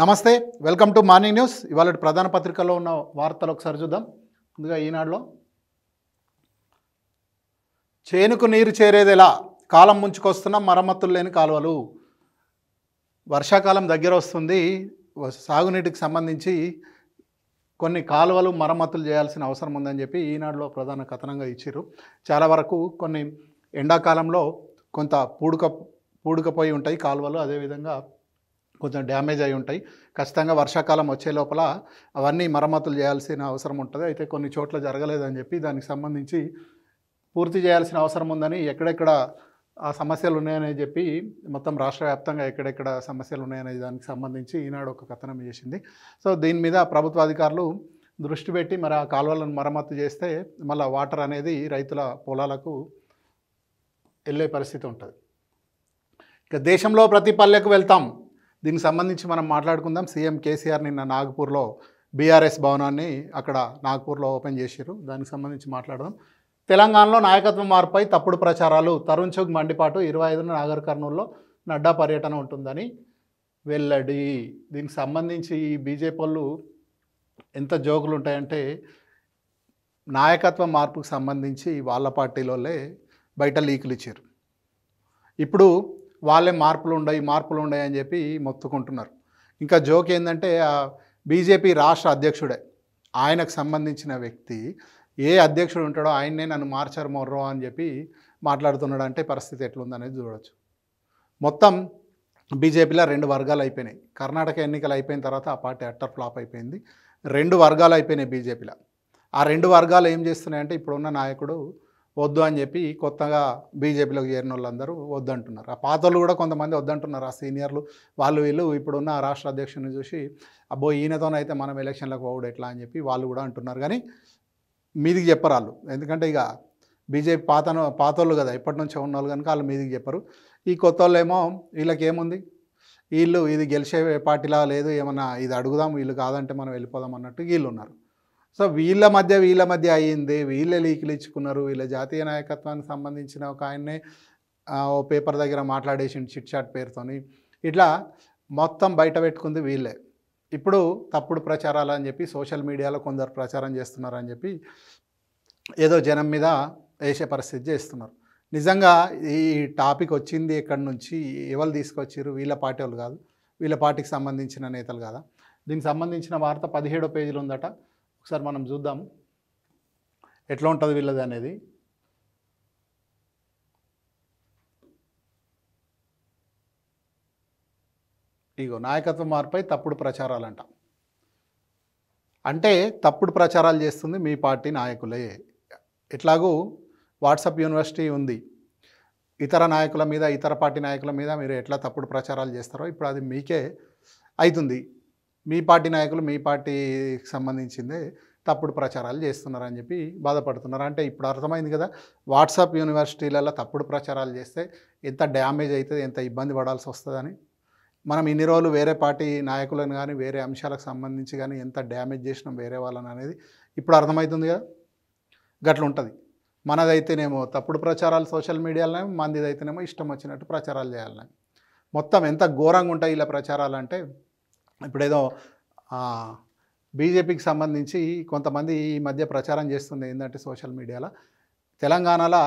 నమస్తే welcome to morning news ఇవాళ ప్రధాన పత్రికల్లో ఉన్న వార్తలు ఒకసారి చూద్దాం ముందుగా ఈనాడులో చేనుకు నీరు చేరేదెలా కాలం ముంచుకొస్తున్న మరమ్మతులు లేని కాలువలు వర్షాకాలం దగ్గర వస్తుంది సాగునీటికి సంబంధించి కొన్ని కాలువలు మరమ్మతులు చేయాల్సిన అవసరం ఉందని చెప్పి ఈనాడులో ప్రధాన కథనంగా ఇచ్చారు చాలా వరకు కొన్ని ఎండాకాలంలో కొంత పూడుక పూడుకపోయి ఉంటాయి కాలువలు అదేవిధంగా కొంచెం డ్యామేజ్ అయి ఉంటాయి ఖచ్చితంగా వర్షాకాలం వచ్చే లోపల అవన్నీ మరమ్మతులు చేయాల్సిన అవసరం ఉంటుంది అయితే కొన్ని చోట్ల జరగలేదని చెప్పి దానికి సంబంధించి పూర్తి చేయాల్సిన అవసరం ఉందని ఎక్కడెక్కడ ఆ సమస్యలు ఉన్నాయని చెప్పి మొత్తం రాష్ట్ర వ్యాప్తంగా ఎక్కడెక్కడ సమస్యలు ఉన్నాయనే దానికి సంబంధించి ఈనాడు ఒక కథనం చేసింది సో దీని మీద ప్రభుత్వ అధికారులు దృష్టి పెట్టి మరి ఆ కాలువలను మరమ్మతు చేస్తే మళ్ళీ వాటర్ అనేది రైతుల పొలాలకు వెళ్ళే పరిస్థితి ఉంటుంది ఇక దేశంలో ప్రతి పల్లెకు వెళ్తాం దీనికి సంబంధించి మనం మాట్లాడుకుందాం సీఎం కేసీఆర్ నిన్న నాగపూర్లో బీఆర్ఎస్ భవనాన్ని అక్కడ నాగపూర్లో ఓపెన్ చేశారు దానికి సంబంధించి మాట్లాడదాం తెలంగాణలో నాయకత్వం మార్పుపై తప్పుడు ప్రచారాలు తరుణ్ చౌక్ మండిపాటు ఇరవై ఐదున నాగర్ కర్నూల్లో నడ్డా పర్యటన ఉంటుందని వెల్లడి దీనికి సంబంధించి ఈ బీజేపీ ఎంత జోకులు ఉంటాయంటే నాయకత్వ మార్పుకు సంబంధించి వాళ్ళ పార్టీలోలే బయట లీకులు ఇచ్చారు ఇప్పుడు వాళ్ళే మార్పులు ఉండవు మార్పులు ఉండవు అని చెప్పి మొత్తుకుంటున్నారు ఇంకా జోక్ ఏంటంటే బీజేపీ రాష్ట్ర అధ్యక్షుడే ఆయనకు సంబంధించిన వ్యక్తి ఏ అధ్యక్షుడు ఉంటాడో ఆయన్నే నన్ను మార్చారు మొర్రో అని చెప్పి మాట్లాడుతున్నాడు అంటే పరిస్థితి ఎట్లుందనేది చూడవచ్చు మొత్తం బీజేపీలో రెండు వర్గాలు అయిపోయినాయి కర్ణాటక ఎన్నికలు అయిపోయిన తర్వాత ఆ పార్టీ అట్టర్ ఫ్లాప్ అయిపోయింది రెండు వర్గాలు అయిపోయినాయి బీజేపీలో ఆ రెండు వర్గాలు ఏం చేస్తున్నాయంటే ఇప్పుడున్న నాయకుడు వద్దు అని చెప్పి కొత్తగా బీజేపీలోకి చేరిన వాళ్ళందరూ వద్దు అంటున్నారు ఆ పాతలు కూడా కొంతమంది వద్దంటున్నారు ఆ సీనియర్లు వాళ్ళు వీళ్ళు ఇప్పుడున్న రాష్ట్ర అధ్యక్షుని చూసి అబ్బో ఈయనతోనైతే మనం ఎలక్షన్లకు పోవుడు ఎట్లా అని చెప్పి వాళ్ళు కూడా అంటున్నారు కానీ మీదికి చెప్పరు ఎందుకంటే ఇక బీజేపీ పాతను పాతోళ్ళు కదా ఇప్పటి నుంచే ఉన్న వాళ్ళు కనుక వాళ్ళు మీదికి చెప్పరు ఈ కొత్త ఏమో వీళ్ళకి ఏముంది వీళ్ళు ఇది గెలిచే పార్టీలా లేదు ఏమన్నా ఇది అడుగుదాం వీళ్ళు కాదంటే మనం వెళ్ళిపోదాం అన్నట్టు వీళ్ళు ఉన్నారు సో వీళ్ళ మధ్య వీళ్ళ మధ్య అయ్యింది వీళ్ళే లీకులు ఇచ్చుకున్నారు వీళ్ళ జాతీయ నాయకత్వానికి సంబంధించిన ఒక ఆయన్నే ఓ పేపర్ దగ్గర మాట్లాడేసి చిట్ చాట్ పేరుతోని ఇట్లా మొత్తం బయట పెట్టుకుంది వీళ్ళే ఇప్పుడు తప్పుడు ప్రచారాలు అని చెప్పి సోషల్ మీడియాలో కొందరు ప్రచారం చేస్తున్నారని చెప్పి ఏదో జనం మీద వేసే పరిస్థితి చేస్తున్నారు నిజంగా ఈ టాపిక్ వచ్చింది ఎక్కడి నుంచి ఎవరు తీసుకొచ్చారు వీళ్ళ పార్టీ వాళ్ళు కాదు వీళ్ళ పార్టీకి సంబంధించిన నేతలు కాదా దీనికి సంబంధించిన వార్త పదిహేడో పేజీలు ఉందట ఒకసారి మనం చూద్దాం ఎట్లా ఉంటుంది వీళ్ళది అనేది ఇగో నాయకత్వ మార్పై తప్పుడు ప్రచారాలంట అంటే తప్పుడు ప్రచారాలు చేస్తుంది మీ పార్టీ నాయకులే ఎట్లాగూ వాట్సాప్ యూనివర్సిటీ ఉంది ఇతర నాయకుల మీద ఇతర పార్టీ నాయకుల మీద మీరు ఎట్లా తప్పుడు ప్రచారాలు చేస్తారో ఇప్పుడు అది మీకే అవుతుంది మీ పార్టీ నాయకులు మీ పార్టీకి సంబంధించిందే తప్పుడు ప్రచారాలు చేస్తున్నారని చెప్పి బాధపడుతున్నారు అంటే ఇప్పుడు అర్థమైంది కదా వాట్సాప్ యూనివర్సిటీలలో తప్పుడు ప్రచారాలు చేస్తే ఎంత డ్యామేజ్ అవుతుంది ఎంత ఇబ్బంది పడాల్సి వస్తుందని మనం ఇన్ని రోజులు వేరే పార్టీ నాయకులను కానీ వేరే అంశాలకు సంబంధించి కానీ ఎంత డ్యామేజ్ చేసినాం వేరే వాళ్ళని అనేది ఇప్పుడు అర్థమవుతుంది కదా గట్ల ఉంటుంది మనదైతేనేమో తప్పుడు ప్రచారాలు సోషల్ మీడియాలో మందిదైతేనేమో ఇష్టం వచ్చినట్టు ప్రచారాలు చేయాలని మొత్తం ఎంత ఘోరంగా ఉంటాయి ఇలా ప్రచారాలు అంటే ఇప్పుడేదో బీజేపీకి సంబంధించి కొంతమంది ఈ మధ్య ప్రచారం చేస్తుంది ఏంటంటే సోషల్ మీడియాలో తెలంగాణలో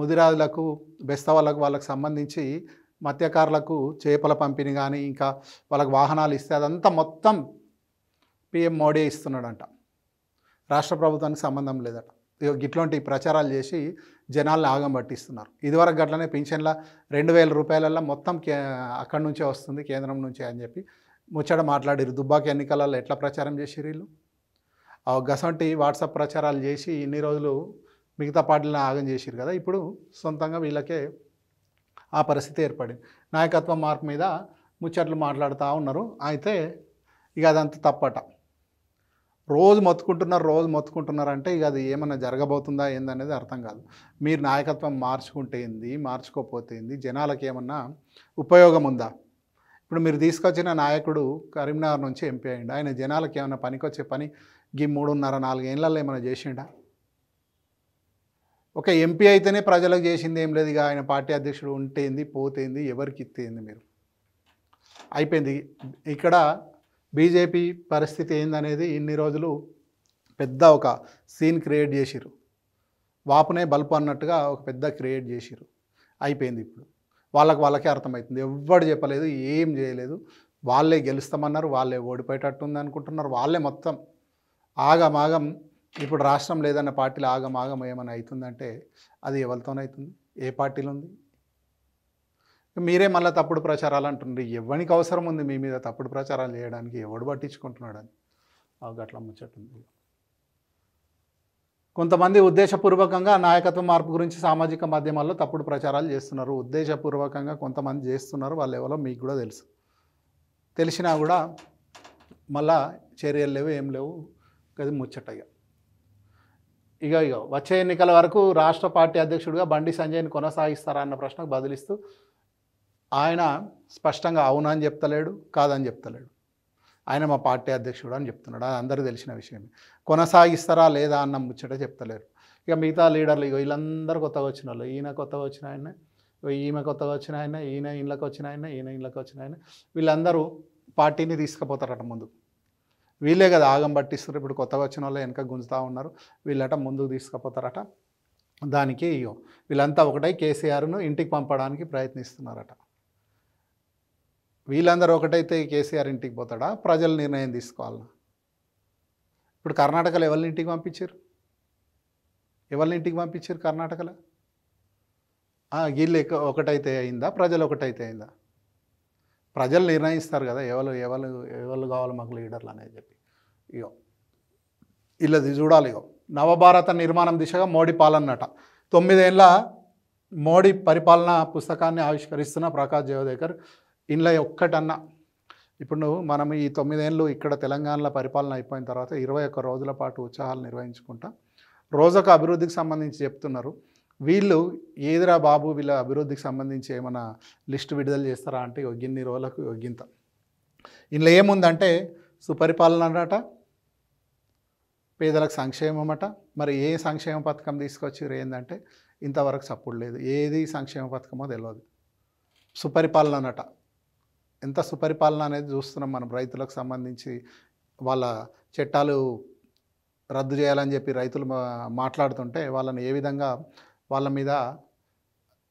ముదిరాజులకు బెస్తవాళ్ళకు వాళ్ళకు సంబంధించి మత్స్యకారులకు చేపల పంపిణీ కానీ ఇంకా వాళ్ళకు వాహనాలు ఇస్తే అదంతా మొత్తం పిఎం మోడీ ఇస్తున్నాడంట రాష్ట్ర ప్రభుత్వానికి సంబంధం లేదట ఇట్లాంటి ప్రచారాలు చేసి జనాలను ఆగం పట్టిస్తున్నారు ఇదివరకు గట్లనే పింఛన్ల రెండు వేల రూపాయలల్లో మొత్తం అక్కడి నుంచే వస్తుంది కేంద్రం నుంచే అని చెప్పి ముచ్చట మాట్లాడారు దుబ్బాకి ఎన్నికలలో ఎట్లా ప్రచారం చేసి వీళ్ళు గసంటి వాట్సాప్ ప్రచారాలు చేసి ఇన్ని రోజులు మిగతా పార్టీలను ఆగం చేసిరు కదా ఇప్పుడు సొంతంగా వీళ్ళకే ఆ పరిస్థితి ఏర్పడింది నాయకత్వ మార్పు మీద ముచ్చట్లు మాట్లాడుతూ ఉన్నారు అయితే ఇక అదంతా తప్పట రోజు మొత్తుకుంటున్నారు రోజు మొత్తుకుంటున్నారంటే అంటే ఇక అది ఏమన్నా జరగబోతుందా ఏందనేది అర్థం కాదు మీరు నాయకత్వం మార్చుకుంటే మార్చుకోకపోతే ఏంది జనాలకు ఏమన్నా ఉపయోగం ఉందా ఇప్పుడు మీరు తీసుకొచ్చిన నాయకుడు కరీంనగర్ నుంచి ఎంపీ అయ్యిండు ఆయన జనాలకు ఏమైనా పనికొచ్చే పని గీ మూడున్నర నాలుగేళ్ళల్లో ఏమైనా చేసిండా ఒక ఎంపీ అయితేనే ప్రజలకు చేసింది ఏం లేదు ఆయన పార్టీ అధ్యక్షుడు ఉంటేంది పోతేంది ఎవరికి ఇస్తేంది మీరు అయిపోయింది ఇక్కడ బీజేపీ పరిస్థితి ఏందనేది ఇన్ని రోజులు పెద్ద ఒక సీన్ క్రియేట్ చేసిరు వాపునే బల్పు అన్నట్టుగా ఒక పెద్ద క్రియేట్ చేసిరు అయిపోయింది ఇప్పుడు వాళ్ళకి వాళ్ళకే అర్థమవుతుంది ఎవ్వడు చెప్పలేదు ఏం చేయలేదు వాళ్ళే గెలుస్తామన్నారు వాళ్ళే ఓడిపోయేటట్టుంది అనుకుంటున్నారు వాళ్ళే మొత్తం ఆగమాగం ఇప్పుడు రాష్ట్రం లేదన్న పార్టీలు ఆగమాగం ఏమైనా అవుతుందంటే అది ఎవరితోనవుతుంది ఏ పార్టీలు ఉంది మీరే మళ్ళీ తప్పుడు ప్రచారాలు అంటున్నారు ఎవరికి అవసరం ఉంది మీ మీద తప్పుడు ప్రచారాలు చేయడానికి ఎవడు పట్టించుకుంటున్నాడని అట్లా ముచ్చట్టుంది కొంతమంది ఉద్దేశపూర్వకంగా నాయకత్వ మార్పు గురించి సామాజిక మాధ్యమాల్లో తప్పుడు ప్రచారాలు చేస్తున్నారు ఉద్దేశపూర్వకంగా కొంతమంది చేస్తున్నారు వాళ్ళు ఎవరో మీకు కూడా తెలుసు తెలిసినా కూడా మళ్ళా చర్యలు లేవు ఏం లేవు అది ముచ్చటగా ఇక ఇక వచ్చే ఎన్నికల వరకు రాష్ట్ర పార్టీ అధ్యక్షుడిగా బండి సంజయ్ని కొనసాగిస్తారా అన్న ప్రశ్నకు బదిలిస్తూ ఆయన స్పష్టంగా అవునా అని చెప్తలేడు కాదని చెప్తలేడు ఆయన మా పార్టీ అధ్యక్షుడు అని చెప్తున్నాడు అది అందరూ తెలిసిన విషయమే కొనసాగిస్తారా లేదా అన్న ముచ్చట చెప్తలేరు ఇక మిగతా లీడర్లు ఇగో వీళ్ళందరూ కొత్తగా వచ్చిన వాళ్ళు ఈయన కొత్తగా వచ్చిన ఆయన ఈమె కొత్తగా వచ్చిన ఆయన ఈయన ఇళ్ళకి వచ్చిన ఆయన ఈయన ఇళ్ళకి వచ్చిన ఆయన వీళ్ళందరూ పార్టీని తీసుకుపోతారట ముందు వీళ్ళే కదా ఆగం పట్టిస్తారు ఇప్పుడు కొత్తగా వచ్చిన వాళ్ళు వెనక గుంజుతూ ఉన్నారు వీళ్ళట ముందుకు తీసుకుపోతారట దానికి వీళ్ళంతా ఒకటై కేసీఆర్ను ఇంటికి పంపడానికి ప్రయత్నిస్తున్నారట వీళ్ళందరూ ఒకటైతే కేసీఆర్ ఇంటికి పోతాడా ప్రజలు నిర్ణయం తీసుకోవాలన్నా ఇప్పుడు కర్ణాటకలో ఎవరిని ఇంటికి పంపించారు ఎవరిని ఇంటికి పంపించారు కర్ణాటకలో వీళ్ళు ఒకటైతే అయిందా ప్రజలు ఒకటైతే అయిందా ప్రజలు నిర్ణయిస్తారు కదా ఎవరు ఎవరు ఎవరు కావాలి మాకు లీడర్లు అనేది చెప్పి ఇగో వీళ్ళది చూడాలి ఇగో నవభారత నిర్మాణం దిశగా మోడీ పాలనట తొమ్మిదేళ్ళ మోడీ పరిపాలన పుస్తకాన్ని ఆవిష్కరిస్తున్న ప్రకాష్ జవదేకర్ ఇంట్లో ఒక్కటన్నా ఇప్పుడు నువ్వు మనం ఈ తొమ్మిదేళ్ళు ఇక్కడ తెలంగాణలో పరిపాలన అయిపోయిన తర్వాత ఇరవై ఒక్క రోజుల పాటు ఉత్సాహాలు నిర్వహించుకుంటా రోజొక అభివృద్ధికి సంబంధించి చెప్తున్నారు వీళ్ళు ఏదిరా బాబు వీళ్ళ అభివృద్ధికి సంబంధించి ఏమైనా లిస్టు విడుదల చేస్తారా అంటే ఒగ్గిన్ని రోజులకు ఒగ్గింత ఇందులో ఏముందంటే సుపరిపాలన అనట పేదలకు సంక్షేమం అట మరి ఏ సంక్షేమ పథకం తీసుకొచ్చారు ఏంటంటే ఇంతవరకు సప్పుడు లేదు ఏది సంక్షేమ పథకమో తెలియదు సుపరిపాలన అనట ఎంత సుపరిపాలన అనేది చూస్తున్నాం మనం రైతులకు సంబంధించి వాళ్ళ చట్టాలు రద్దు చేయాలని చెప్పి రైతులు మాట్లాడుతుంటే వాళ్ళని ఏ విధంగా వాళ్ళ మీద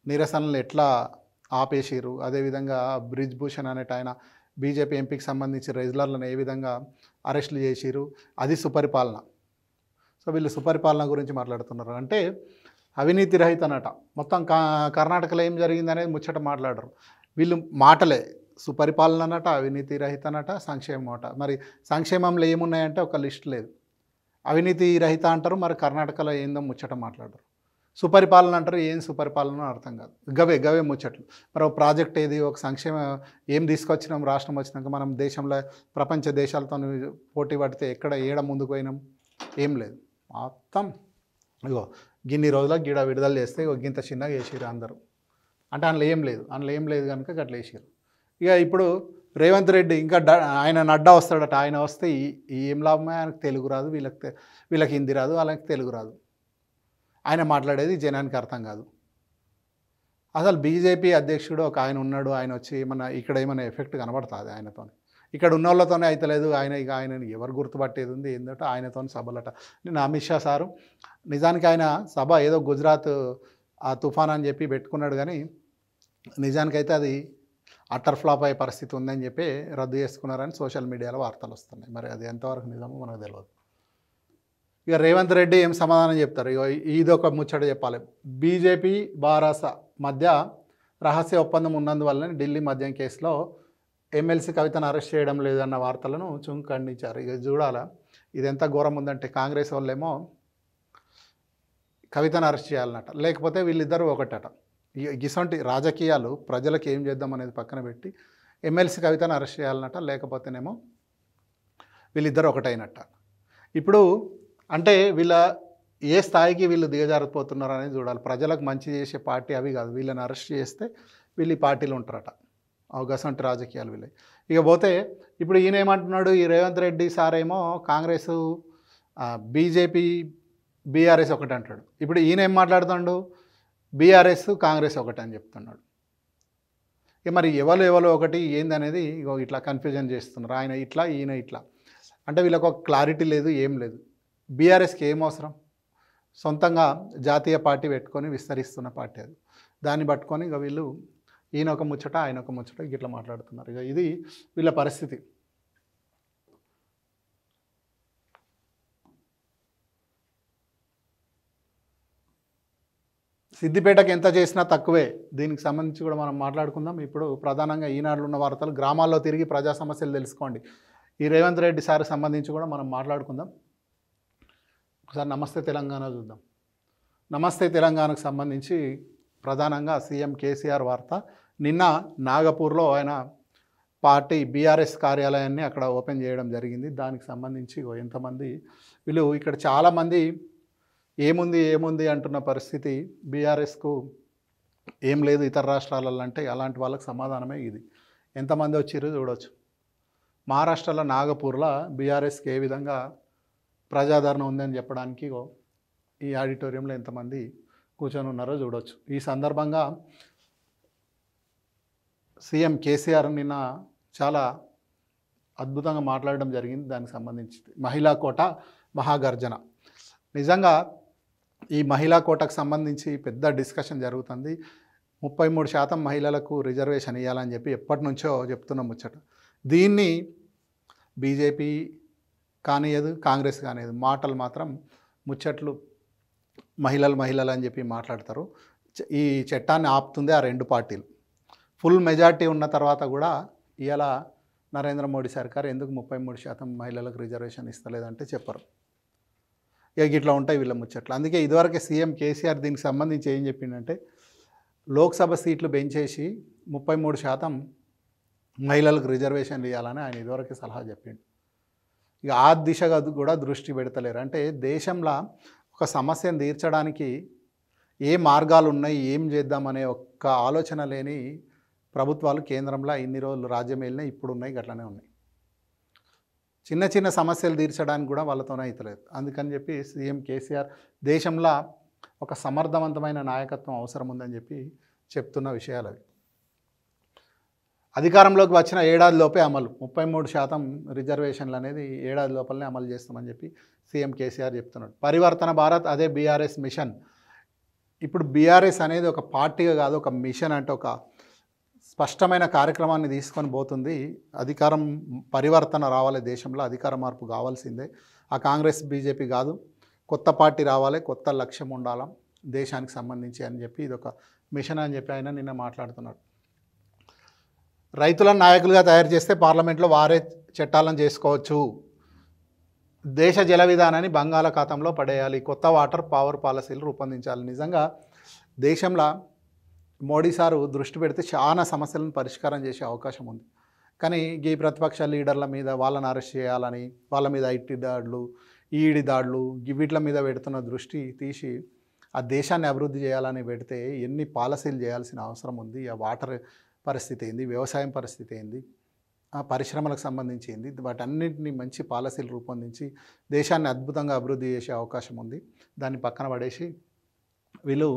నిరసనలు ఎట్లా ఆపేసిరు అదేవిధంగా బ్రిజ్ భూషణ్ అనేట ఆయన బీజేపీ ఎంపీకి సంబంధించి రైజులర్లను ఏ విధంగా అరెస్టులు చేసిరు అది సుపరిపాలన సో వీళ్ళు సుపరిపాలన గురించి మాట్లాడుతున్నారు అంటే అవినీతి అనట మొత్తం కర్ణాటకలో ఏం జరిగిందనేది ముచ్చట మాట్లాడరు వీళ్ళు మాటలే సుపరిపాలన అనట అవినీతి రహిత అనట సంక్షేమం అట మరి సంక్షేమంలో ఏమున్నాయంటే ఒక లిస్ట్ లేదు అవినీతి రహిత అంటారు మరి కర్ణాటకలో ఏందో ముచ్చట మాట్లాడరు సుపరిపాలన అంటారు ఏం సుపరిపాలన అర్థం కాదు గవే గవే ముచ్చట్లు మరి ఒక ప్రాజెక్ట్ ఏది ఒక సంక్షేమ ఏం తీసుకొచ్చినాం రాష్ట్రం వచ్చినాక మనం దేశంలో ప్రపంచ దేశాలతో పోటీ పడితే ఎక్కడ ఏడ ముందుకు పోయినాం ఏం లేదు మొత్తం ఇగో గిన్ని రోజుల గిడ విడుదల చేస్తే ఇగో గింత చిన్నగా వేసిరు అందరూ అంటే అందులో ఏం లేదు అందులో ఏం లేదు కనుక గట్లా వేసారు ఇక ఇప్పుడు రేవంత్ రెడ్డి ఇంకా ఆయన నడ్డా వస్తాడట ఆయన వస్తే ఏం లాభమే ఆయనకు తెలుగు రాదు వీళ్ళకి వీళ్ళకి హిందీ రాదు వాళ్ళకి తెలుగు రాదు ఆయన మాట్లాడేది జనానికి అర్థం కాదు అసలు బీజేపీ అధ్యక్షుడు ఒక ఆయన ఉన్నాడు ఆయన వచ్చి ఏమన్నా ఇక్కడ ఏమైనా ఎఫెక్ట్ కనబడుతుంది ఆయనతో ఇక్కడ ఉన్న వాళ్ళతోనే లేదు ఆయన ఇక ఆయన ఎవరు గుర్తుపట్టేది ఉంది ఏంటంటే ఆయనతో సభలట నేను అమిత్ షా సారు నిజానికి ఆయన సభ ఏదో గుజరాత్ ఆ తుఫాన్ అని చెప్పి పెట్టుకున్నాడు కానీ నిజానికైతే అది అటర్ ఫ్లాప్ అయ్యే పరిస్థితి ఉందని చెప్పి రద్దు చేసుకున్నారని సోషల్ మీడియాలో వార్తలు వస్తున్నాయి మరి అది ఎంతవరకు నిజమో మనకు తెలియదు ఇక రేవంత్ రెడ్డి ఏం సమాధానం చెప్తారు ఇక ఇదొక ముచ్చట చెప్పాలి బీజేపీ బారాస మధ్య రహస్య ఒప్పందం ఉన్నందువల్లనే ఢిల్లీ మద్యం కేసులో ఎమ్మెల్సీ కవితను అరెస్ట్ చేయడం లేదన్న వార్తలను ఖండించారు ఇక చూడాలా ఇది ఎంత ఘోరం ఉందంటే కాంగ్రెస్ వాళ్ళేమో కవితను అరెస్ట్ చేయాలన్నట లేకపోతే వీళ్ళిద్దరూ ఒకటట ఇసంటి రాజకీయాలు ప్రజలకు ఏం చేద్దాం అనేది పక్కన పెట్టి ఎమ్మెల్సీ కవితను అరెస్ట్ చేయాలన్నట లేకపోతేనేమో వీళ్ళిద్దరు ఒకటైనట్ట ఇప్పుడు అంటే వీళ్ళ ఏ స్థాయికి వీళ్ళు దిగజారిపోతున్నారు అనేది చూడాలి ప్రజలకు మంచి చేసే పార్టీ అవి కాదు వీళ్ళని అరెస్ట్ చేస్తే వీళ్ళు ఈ పార్టీలు ఉంటారట అవగసంటి రాజకీయాలు వీళ్ళే ఇక పోతే ఇప్పుడు ఈయన ఏమంటున్నాడు ఈ రేవంత్ రెడ్డి సార్ ఏమో కాంగ్రెస్ బీజేపీ బీఆర్ఎస్ ఒకటి అంటాడు ఇప్పుడు ఈయన ఏం మాట్లాడుతున్నాడు బీఆర్ఎస్ కాంగ్రెస్ ఒకటి అని చెప్తున్నాడు ఇక మరి ఎవరు ఎవరు ఒకటి ఏందనేది ఇగో ఇట్లా కన్ఫ్యూజన్ చేస్తున్నారు ఆయన ఇట్లా ఈయన ఇట్లా అంటే వీళ్ళకు క్లారిటీ లేదు ఏం లేదు బీఆర్ఎస్కి ఏం అవసరం సొంతంగా జాతీయ పార్టీ పెట్టుకొని విస్తరిస్తున్న పార్టీ అది దాన్ని పట్టుకొని ఇక వీళ్ళు ఈయన ఒక ముచ్చట ఆయన ఒక ముచ్చట ఇట్లా మాట్లాడుతున్నారు ఇక ఇది వీళ్ళ పరిస్థితి సిద్దిపేటకు ఎంత చేసినా తక్కువే దీనికి సంబంధించి కూడా మనం మాట్లాడుకుందాం ఇప్పుడు ప్రధానంగా ఈనాడులో ఉన్న వార్తలు గ్రామాల్లో తిరిగి ప్రజా సమస్యలు తెలుసుకోండి ఈ రేవంత్ రెడ్డి సార్ సంబంధించి కూడా మనం మాట్లాడుకుందాం ఒకసారి నమస్తే తెలంగాణ చూద్దాం నమస్తే తెలంగాణకు సంబంధించి ప్రధానంగా సీఎం కేసీఆర్ వార్త నిన్న నాగపూర్లో ఆయన పార్టీ బీఆర్ఎస్ కార్యాలయాన్ని అక్కడ ఓపెన్ చేయడం జరిగింది దానికి సంబంధించి ఎంతమంది వీళ్ళు ఇక్కడ చాలామంది ఏముంది ఏముంది అంటున్న పరిస్థితి బీఆర్ఎస్కు ఏం లేదు ఇతర రాష్ట్రాలలో అంటే అలాంటి వాళ్ళకి సమాధానమే ఇది ఎంతమంది వచ్చిరో చూడవచ్చు మహారాష్ట్రలో నాగపూర్లో బీఆర్ఎస్కి ఏ విధంగా ప్రజాదరణ ఉందని చెప్పడానికి ఈ ఆడిటోరియంలో ఎంతమంది కూర్చొని ఉన్నారో చూడవచ్చు ఈ సందర్భంగా సీఎం కేసీఆర్ నిన్న చాలా అద్భుతంగా మాట్లాడడం జరిగింది దానికి సంబంధించి మహిళా కోట మహాగర్జన నిజంగా ఈ మహిళా కోటకు సంబంధించి పెద్ద డిస్కషన్ జరుగుతుంది ముప్పై మూడు శాతం మహిళలకు రిజర్వేషన్ ఇవ్వాలని చెప్పి ఎప్పటి నుంచో చెప్తున్న ముచ్చట దీన్ని బీజేపీ కానియదు కాంగ్రెస్ కానియదు మాటలు మాత్రం ముచ్చట్లు మహిళలు మహిళలు అని చెప్పి మాట్లాడతారు ఈ చట్టాన్ని ఆపుతుంది ఆ రెండు పార్టీలు ఫుల్ మెజార్టీ ఉన్న తర్వాత కూడా ఇలా నరేంద్ర మోడీ సర్కార్ ఎందుకు ముప్పై మూడు శాతం మహిళలకు రిజర్వేషన్ ఇస్తలేదంటే చెప్పరు ఇక ఇట్లా ఉంటాయి వీళ్ళ ముచ్చట్లు అందుకే ఇదివరకు సీఎం కేసీఆర్ దీనికి సంబంధించి ఏం చెప్పిండంటే లోక్సభ సీట్లు పెంచేసి ముప్పై మూడు శాతం మహిళలకు రిజర్వేషన్లు ఇవ్వాలని ఆయన ఇదివరకు సలహా చెప్పిండు ఇక ఆ దిశగా కూడా దృష్టి పెడతలేరు అంటే దేశంలో ఒక సమస్యను తీర్చడానికి ఏ మార్గాలు ఉన్నాయి ఏం చేద్దామనే ఒక్క ఆలోచన లేని ప్రభుత్వాలు కేంద్రంలో ఇన్ని రోజులు రాజ్యం వెళ్ళినా ఇప్పుడు ఉన్నాయి గట్లనే ఉన్నాయి చిన్న చిన్న సమస్యలు తీర్చడానికి కూడా వాళ్ళతోనే అవుతలేదు అందుకని చెప్పి సీఎం కేసీఆర్ దేశంలో ఒక సమర్థవంతమైన నాయకత్వం అవసరం ఉందని చెప్పి చెప్తున్న విషయాలు అవి అధికారంలోకి వచ్చిన ఏడాది లోపే అమలు ముప్పై మూడు శాతం రిజర్వేషన్లు అనేది ఏడాది లోపలనే అమలు చేస్తామని చెప్పి సీఎం కేసీఆర్ చెప్తున్నాడు పరివర్తన భారత్ అదే బీఆర్ఎస్ మిషన్ ఇప్పుడు బీఆర్ఎస్ అనేది ఒక పార్టీగా కాదు ఒక మిషన్ అంటే ఒక స్పష్టమైన కార్యక్రమాన్ని తీసుకొని పోతుంది అధికారం పరివర్తన రావాలి దేశంలో అధికార మార్పు కావాల్సిందే ఆ కాంగ్రెస్ బీజేపీ కాదు కొత్త పార్టీ రావాలి కొత్త లక్ష్యం ఉండాలి దేశానికి సంబంధించి అని చెప్పి ఇదొక మిషన్ అని చెప్పి ఆయన నిన్న మాట్లాడుతున్నాడు రైతులను నాయకులుగా తయారు చేస్తే పార్లమెంట్లో వారే చట్టాలను చేసుకోవచ్చు దేశ జల విధానాన్ని బంగాళాఖాతంలో పడేయాలి కొత్త వాటర్ పవర్ పాలసీలు రూపొందించాలి నిజంగా దేశంలో మోడీ సారు దృష్టి పెడితే చాలా సమస్యలను పరిష్కారం చేసే అవకాశం ఉంది కానీ ఈ ప్రతిపక్ష లీడర్ల మీద వాళ్ళని అరెస్ట్ చేయాలని వాళ్ళ మీద ఐటీ దాడులు ఈడి దాడులు వీటిల మీద పెడుతున్న దృష్టి తీసి ఆ దేశాన్ని అభివృద్ధి చేయాలని పెడితే ఎన్ని పాలసీలు చేయాల్సిన అవసరం ఉంది ఆ వాటర్ పరిస్థితి ఏంది వ్యవసాయం పరిస్థితి ఏంది ఆ పరిశ్రమలకు సంబంధించి ఏంది వాటన్నింటినీ మంచి పాలసీలు రూపొందించి దేశాన్ని అద్భుతంగా అభివృద్ధి చేసే అవకాశం ఉంది దాన్ని పక్కన పడేసి వీళ్ళు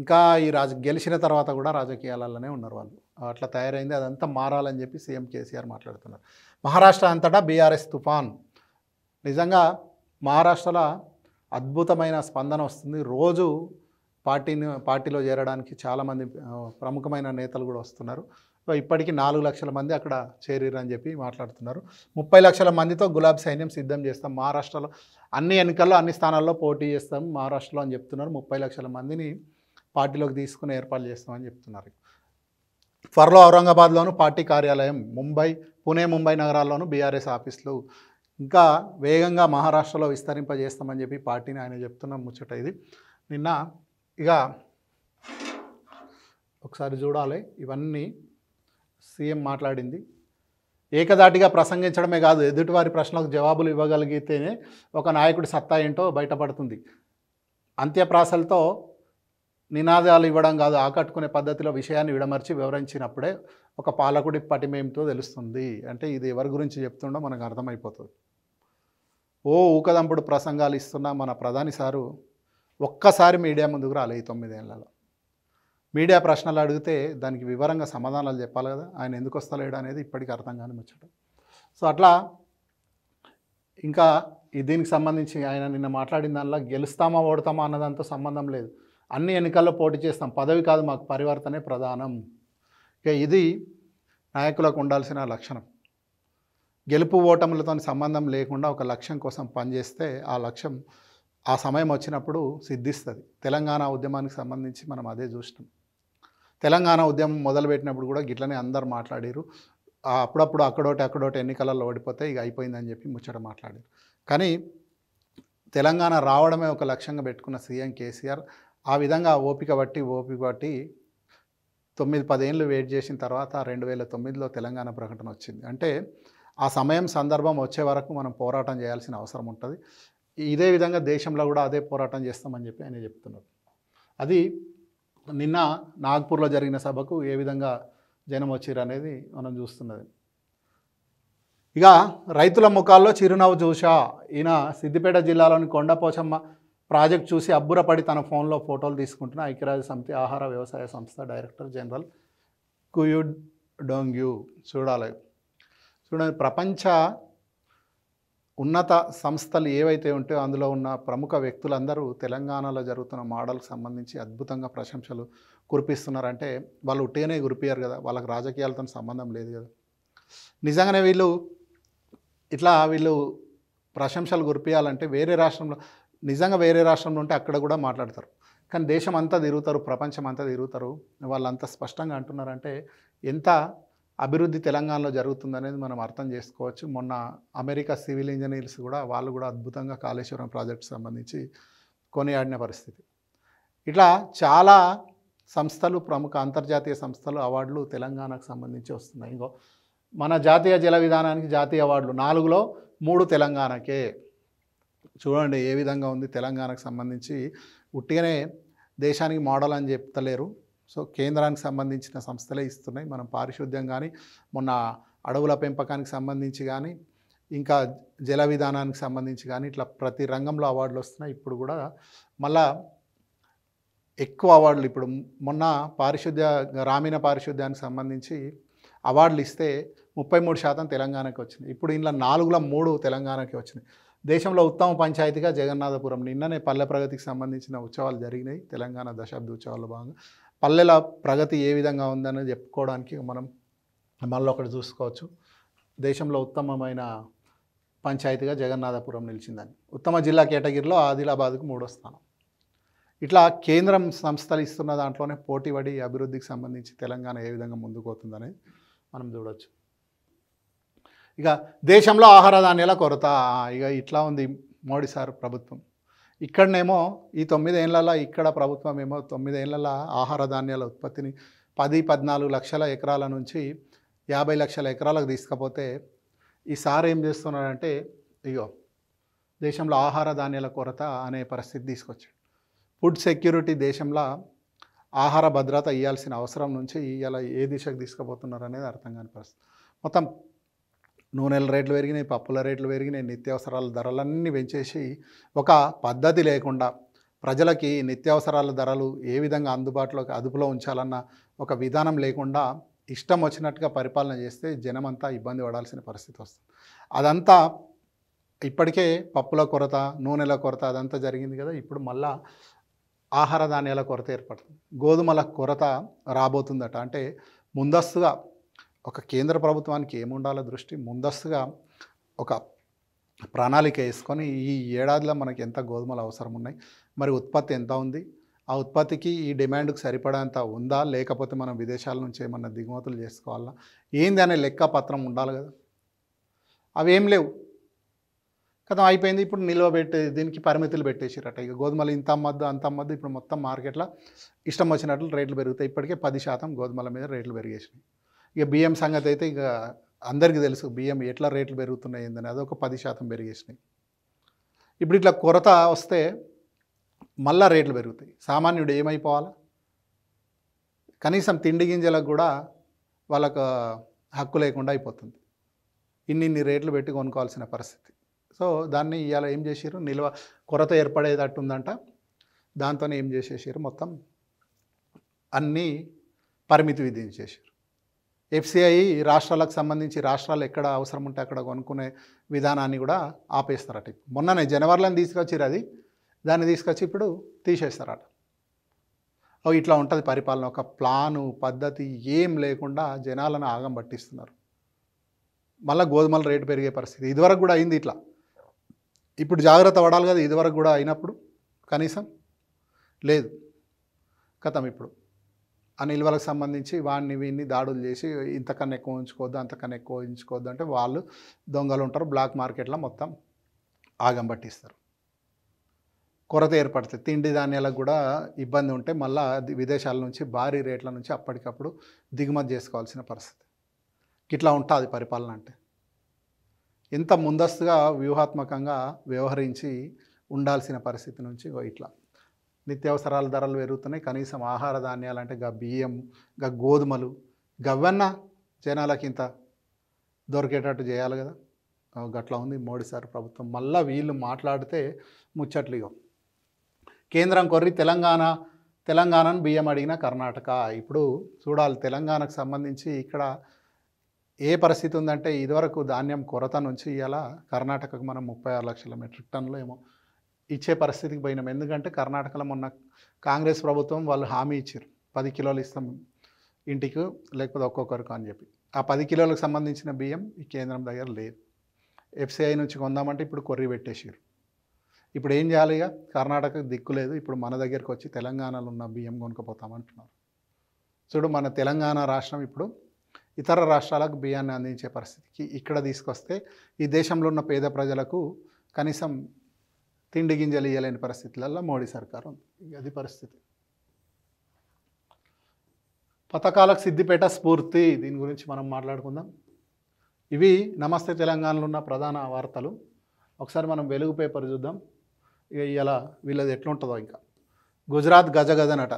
ఇంకా ఈ రాజ గెలిచిన తర్వాత కూడా రాజకీయాలలోనే ఉన్నారు వాళ్ళు అట్లా తయారైంది అదంతా మారాలని చెప్పి సీఎం కేసీఆర్ మాట్లాడుతున్నారు మహారాష్ట్ర అంతటా బీఆర్ఎస్ తుఫాన్ నిజంగా మహారాష్ట్రలో అద్భుతమైన స్పందన వస్తుంది రోజు పార్టీని పార్టీలో చేరడానికి చాలామంది ప్రముఖమైన నేతలు కూడా వస్తున్నారు ఇప్పటికీ నాలుగు లక్షల మంది అక్కడ చేరిరని చెప్పి మాట్లాడుతున్నారు ముప్పై లక్షల మందితో గులాబ్ సైన్యం సిద్ధం చేస్తాం మహారాష్ట్రలో అన్ని ఎన్నికల్లో అన్ని స్థానాల్లో పోటీ చేస్తాం మహారాష్ట్రలో అని చెప్తున్నారు ముప్పై లక్షల మందిని పార్టీలోకి తీసుకుని ఏర్పాటు చేస్తామని చెప్తున్నారు త్వరలో ఔరంగాబాద్లోను పార్టీ కార్యాలయం ముంబై పుణే ముంబై నగరాల్లోనూ బీఆర్ఎస్ ఆఫీసులు ఇంకా వేగంగా మహారాష్ట్రలో విస్తరింపజేస్తామని చెప్పి పార్టీని ఆయన చెప్తున్న ముచ్చట ఇది నిన్న ఇక ఒకసారి చూడాలి ఇవన్నీ సీఎం మాట్లాడింది ఏకదాటిగా ప్రసంగించడమే కాదు ఎదుటివారి ప్రశ్నలకు జవాబులు ఇవ్వగలిగితేనే ఒక నాయకుడి సత్తా ఏంటో బయటపడుతుంది అంత్యప్రాసలతో నినాదాలు ఇవ్వడం కాదు ఆకట్టుకునే పద్ధతిలో విషయాన్ని విడమర్చి వివరించినప్పుడే ఒక పాలకుడి పటిమేమితో తెలుస్తుంది అంటే ఇది ఎవరి గురించి చెప్తుండో మనకు అర్థమైపోతుంది ఓ ఊకదంపుడు ప్రసంగాలు ఇస్తున్న మన ప్రధాని సారు ఒక్కసారి మీడియా ముందుకు రాలేదు తొమ్మిదేళ్లలో మీడియా ప్రశ్నలు అడిగితే దానికి వివరంగా సమాధానాలు చెప్పాలి కదా ఆయన ఎందుకు వస్తలేడు అనేది ఇప్పటికీ అర్థం కాని ముచ్చటం సో అట్లా ఇంకా దీనికి సంబంధించి ఆయన నిన్న మాట్లాడిన దానిలో గెలుస్తామా ఓడతామా అన్నదంతా సంబంధం లేదు అన్ని ఎన్నికల్లో పోటీ చేస్తాం పదవి కాదు మాకు పరివర్తనే ప్రధానం ఇక ఇది నాయకులకు ఉండాల్సిన లక్షణం గెలుపు ఓటములతో సంబంధం లేకుండా ఒక లక్ష్యం కోసం పనిచేస్తే ఆ లక్ష్యం ఆ సమయం వచ్చినప్పుడు సిద్ధిస్తుంది తెలంగాణ ఉద్యమానికి సంబంధించి మనం అదే చూసినాం తెలంగాణ ఉద్యమం మొదలుపెట్టినప్పుడు కూడా గిట్లనే అందరు మాట్లాడారు అప్పుడప్పుడు అక్కడోటి అక్కడోటి ఎన్నికలలో ఓడిపోతే ఇక అయిపోయిందని చెప్పి ముచ్చట మాట్లాడారు కానీ తెలంగాణ రావడమే ఒక లక్ష్యంగా పెట్టుకున్న సీఎం కేసీఆర్ ఆ విధంగా ఓపిక బట్టి ఓపిక బట్టి తొమ్మిది పదేళ్ళు వెయిట్ చేసిన తర్వాత రెండు వేల తొమ్మిదిలో తెలంగాణ ప్రకటన వచ్చింది అంటే ఆ సమయం సందర్భం వచ్చే వరకు మనం పోరాటం చేయాల్సిన అవసరం ఉంటుంది ఇదే విధంగా దేశంలో కూడా అదే పోరాటం చేస్తామని చెప్పి ఆయన చెప్తున్నారు అది నిన్న నాగ్పూర్లో జరిగిన సభకు ఏ విధంగా జనం వచ్చిరు అనేది మనం చూస్తున్నది ఇక రైతుల ముఖాల్లో చిరునవ్వు చూసా ఈయన సిద్దిపేట జిల్లాలోని కొండపోచమ్మ ప్రాజెక్ట్ చూసి అబ్బురపడి తన ఫోన్లో ఫోటోలు తీసుకుంటున్న ఐక్యరాజ్య సమితి ఆహార వ్యవసాయ సంస్థ డైరెక్టర్ జనరల్ కుయుడ్ డోంగ్యూ చూడాలి చూడండి ప్రపంచ ఉన్నత సంస్థలు ఏవైతే ఉంటాయో అందులో ఉన్న ప్రముఖ వ్యక్తులందరూ తెలంగాణలో జరుగుతున్న మోడల్కి సంబంధించి అద్భుతంగా ప్రశంసలు కురిపిస్తున్నారంటే వాళ్ళు ఉట్టిగానే కురిపియారు కదా వాళ్ళకి రాజకీయాలతో సంబంధం లేదు కదా నిజంగానే వీళ్ళు ఇట్లా వీళ్ళు ప్రశంసలు గురిపించాలంటే వేరే రాష్ట్రంలో నిజంగా వేరే రాష్ట్రంలో ఉంటే అక్కడ కూడా మాట్లాడతారు కానీ దేశం అంతా తిరుగుతారు ప్రపంచం అంతా తిరుగుతారు వాళ్ళంతా స్పష్టంగా అంటున్నారంటే ఎంత అభివృద్ధి తెలంగాణలో జరుగుతుందనేది మనం అర్థం చేసుకోవచ్చు మొన్న అమెరికా సివిల్ ఇంజనీర్స్ కూడా వాళ్ళు కూడా అద్భుతంగా కాళేశ్వరం ప్రాజెక్ట్ సంబంధించి కొనియాడిన పరిస్థితి ఇట్లా చాలా సంస్థలు ప్రముఖ అంతర్జాతీయ సంస్థలు అవార్డులు తెలంగాణకు సంబంధించి వస్తున్నాయి ఇంకో మన జాతీయ జల విధానానికి జాతీయ అవార్డులు నాలుగులో మూడు తెలంగాణకే చూడండి ఏ విధంగా ఉంది తెలంగాణకు సంబంధించి ఉట్టిగానే దేశానికి మోడల్ అని చెప్తలేరు సో కేంద్రానికి సంబంధించిన సంస్థలే ఇస్తున్నాయి మనం పారిశుద్ధ్యం కానీ మొన్న అడవుల పెంపకానికి సంబంధించి కానీ ఇంకా జల విధానానికి సంబంధించి కానీ ఇట్లా ప్రతి రంగంలో అవార్డులు వస్తున్నాయి ఇప్పుడు కూడా మళ్ళా ఎక్కువ అవార్డులు ఇప్పుడు మొన్న పారిశుద్ధ్య గ్రామీణ పారిశుద్ధ్యానికి సంబంధించి అవార్డులు ఇస్తే ముప్పై మూడు శాతం తెలంగాణకి వచ్చింది ఇప్పుడు ఇంట్లో నాలుగులో మూడు తెలంగాణకి వచ్చినాయి దేశంలో ఉత్తమ పంచాయతీగా జగన్నాథపురం నిన్ననే పల్లె ప్రగతికి సంబంధించిన ఉత్సవాలు జరిగినాయి తెలంగాణ దశాబ్ది ఉత్సవాల్లో భాగంగా పల్లెల ప్రగతి ఏ విధంగా ఉందని చెప్పుకోవడానికి మనం మళ్ళీ ఒకటి చూసుకోవచ్చు దేశంలో ఉత్తమమైన పంచాయతీగా జగన్నాథపురం నిలిచిందని ఉత్తమ జిల్లా కేటగిరీలో ఆదిలాబాద్కు మూడో స్థానం ఇట్లా కేంద్రం సంస్థలు ఇస్తున్న దాంట్లోనే పోటీ పడి అభివృద్ధికి సంబంధించి తెలంగాణ ఏ విధంగా ముందుకు పోతుందనేది మనం చూడవచ్చు ఇక దేశంలో ఆహార ధాన్యాల కొరత ఇక ఇట్లా ఉంది మోడీ సార్ ప్రభుత్వం ఇక్కడనేమో ఈ తొమ్మిదేళ్లలో ఇక్కడ ప్రభుత్వం ఏమో ఏళ్ళ ఆహార ధాన్యాల ఉత్పత్తిని పది పద్నాలుగు లక్షల ఎకరాల నుంచి యాభై లక్షల ఎకరాలకు తీసుకపోతే ఈసారి ఏం చేస్తున్నాడంటే ఇగో దేశంలో ఆహార ధాన్యాల కొరత అనే పరిస్థితి తీసుకొచ్చాడు ఫుడ్ సెక్యూరిటీ దేశంలో ఆహార భద్రత ఇవ్వాల్సిన అవసరం నుంచి ఇలా ఏ దిశకు తీసుకుపోతున్నారు అనేది అర్థం కాని పరిస్థితి మొత్తం నూనెల రేట్లు పెరిగినాయి పప్పుల రేట్లు పెరిగినాయి నిత్యావసరాల ధరలన్నీ పెంచేసి ఒక పద్ధతి లేకుండా ప్రజలకి నిత్యావసరాల ధరలు ఏ విధంగా అందుబాటులో అదుపులో ఉంచాలన్న ఒక విధానం లేకుండా ఇష్టం వచ్చినట్టుగా పరిపాలన చేస్తే జనమంతా ఇబ్బంది పడాల్సిన పరిస్థితి వస్తుంది అదంతా ఇప్పటికే పప్పుల కొరత నూనెల కొరత అదంతా జరిగింది కదా ఇప్పుడు మళ్ళా ఆహార ధాన్యాల కొరత ఏర్పడుతుంది గోధుమల కొరత రాబోతుందట అంటే ముందస్తుగా ఒక కేంద్ర ప్రభుత్వానికి ఏముండాలో దృష్టి ముందస్తుగా ఒక ప్రణాళిక వేసుకొని ఈ ఏడాదిలో మనకి ఎంత గోధుమలు అవసరం ఉన్నాయి మరి ఉత్పత్తి ఎంత ఉంది ఆ ఉత్పత్తికి ఈ డిమాండ్కి సరిపడేంత ఉందా లేకపోతే మనం విదేశాల నుంచి ఏమన్నా దిగుమతులు చేసుకోవాలా ఏంది అనే లెక్క పత్రం ఉండాలి కదా అవి ఏం లేవు కదా అయిపోయింది ఇప్పుడు నిల్వ పెట్టే దీనికి పరిమితులు పెట్టేసిరట ఇక గోధుమలు ఇంత అమ్మద్దు అంత అమ్మద్దు ఇప్పుడు మొత్తం మార్కెట్లో ఇష్టం వచ్చినట్లు రేట్లు పెరుగుతాయి ఇప్పటికే పది శాతం గోధుమల మీద రేట్లు పెరిగేసినాయి ఇక బియ్యం సంగతి అయితే ఇక అందరికీ తెలుసు బియ్యం ఎట్లా రేట్లు పెరుగుతున్నాయి ఏందని అదొక పది శాతం పెరిగేసినాయి ఇప్పుడు ఇట్లా కొరత వస్తే మళ్ళా రేట్లు పెరుగుతాయి సామాన్యుడు ఏమైపోవాలి కనీసం తిండి గింజలకు కూడా వాళ్ళకు హక్కు లేకుండా అయిపోతుంది ఇన్నిన్ని రేట్లు పెట్టి కొనుక్కోవాల్సిన పరిస్థితి సో దాన్ని ఇవాళ ఏం చేసారు నిల్వ కొరత ఏర్పడేటట్టు ఉందంట దాంతోనే ఏం చేసేసారు మొత్తం అన్నీ పరిమితి విధించేసారు ఎఫ్సిఐ రాష్ట్రాలకు సంబంధించి రాష్ట్రాలు ఎక్కడ అవసరం ఉంటే అక్కడ కొనుక్కునే విధానాన్ని కూడా ఆపేస్తారట మొన్ననే జనవరిలో తీసుకొచ్చిరు అది దాన్ని తీసుకొచ్చి ఇప్పుడు తీసేస్తారట అవి ఇట్లా ఉంటుంది పరిపాలన ఒక ప్లాను పద్ధతి ఏం లేకుండా జనాలను ఆగం పట్టిస్తున్నారు మళ్ళీ గోధుమల రేటు పెరిగే పరిస్థితి ఇదివరకు కూడా అయింది ఇట్లా ఇప్పుడు జాగ్రత్త పడాలి కదా ఇదివరకు కూడా అయినప్పుడు కనీసం లేదు కథం ఇప్పుడు ఆ నిల్వలకు సంబంధించి వాడిని వీడిని దాడులు చేసి ఇంతకన్నా ఎక్కువ ఉంచుకోవద్దు అంతకన్నా ఎక్కువ ఉంచుకోవద్దు అంటే వాళ్ళు దొంగలు ఉంటారు బ్లాక్ మార్కెట్లో మొత్తం ఆగం పట్టిస్తారు కొరత ఏర్పడుతుంది తిండి ధాన్యాలకు కూడా ఇబ్బంది ఉంటే మళ్ళీ విదేశాల నుంచి భారీ రేట్ల నుంచి అప్పటికప్పుడు దిగుమతి చేసుకోవాల్సిన పరిస్థితి ఇట్లా ఉంటుంది పరిపాలన అంటే ఇంత ముందస్తుగా వ్యూహాత్మకంగా వ్యవహరించి ఉండాల్సిన పరిస్థితి నుంచి ఇట్లా నిత్యావసరాల ధరలు పెరుగుతున్నాయి కనీసం ఆహార ధాన్యాలు అంటే గా బియ్యం గా గోధుమలు జనాలకి ఇంత దొరికేటట్టు చేయాలి కదా గట్లా ఉంది మోడీ సార్ ప్రభుత్వం మళ్ళీ వీళ్ళు మాట్లాడితే ముచ్చట్లు కేంద్రం కొర్రి తెలంగాణ తెలంగాణను బియ్యం అడిగిన కర్ణాటక ఇప్పుడు చూడాలి తెలంగాణకు సంబంధించి ఇక్కడ ఏ పరిస్థితి ఉందంటే ఇదివరకు ధాన్యం కొరత నుంచి ఇలా కర్ణాటకకు మనం ముప్పై ఆరు లక్షల మెట్రిక్ టన్నులు ఏమో ఇచ్చే పరిస్థితికి పోయినాం ఎందుకంటే కర్ణాటకలో మొన్న కాంగ్రెస్ ప్రభుత్వం వాళ్ళు హామీ ఇచ్చారు పది కిలోలు ఇస్తాం ఇంటికి లేకపోతే ఒక్కొక్కరికి అని చెప్పి ఆ పది కిలోలకు సంబంధించిన బియ్యం ఈ కేంద్రం దగ్గర లేదు ఎఫ్సిఐ నుంచి కొందామంటే ఇప్పుడు కొర్రి పెట్టేసారు ఇప్పుడు ఏం చేయాలి ఇక కర్ణాటక దిక్కు లేదు ఇప్పుడు మన దగ్గరికి వచ్చి తెలంగాణలో ఉన్న బియ్యం కొనుక్కపోతామంటున్నారు చూడు మన తెలంగాణ రాష్ట్రం ఇప్పుడు ఇతర రాష్ట్రాలకు బియ్యాన్ని అందించే పరిస్థితికి ఇక్కడ తీసుకొస్తే ఈ దేశంలో ఉన్న పేద ప్రజలకు కనీసం తిండి గింజలు ఇవ్వలేని పరిస్థితులలో మోడీ సర్కార్ ఉంది అది పరిస్థితి పథకాలకు సిద్ధిపేట స్ఫూర్తి దీని గురించి మనం మాట్లాడుకుందాం ఇవి నమస్తే తెలంగాణలో ఉన్న ప్రధాన వార్తలు ఒకసారి మనం వెలుగు పేపర్ చూద్దాం ఇక ఇలా వీళ్ళది ఎట్లుంటుందో ఇంకా గుజరాత్ గజగజనట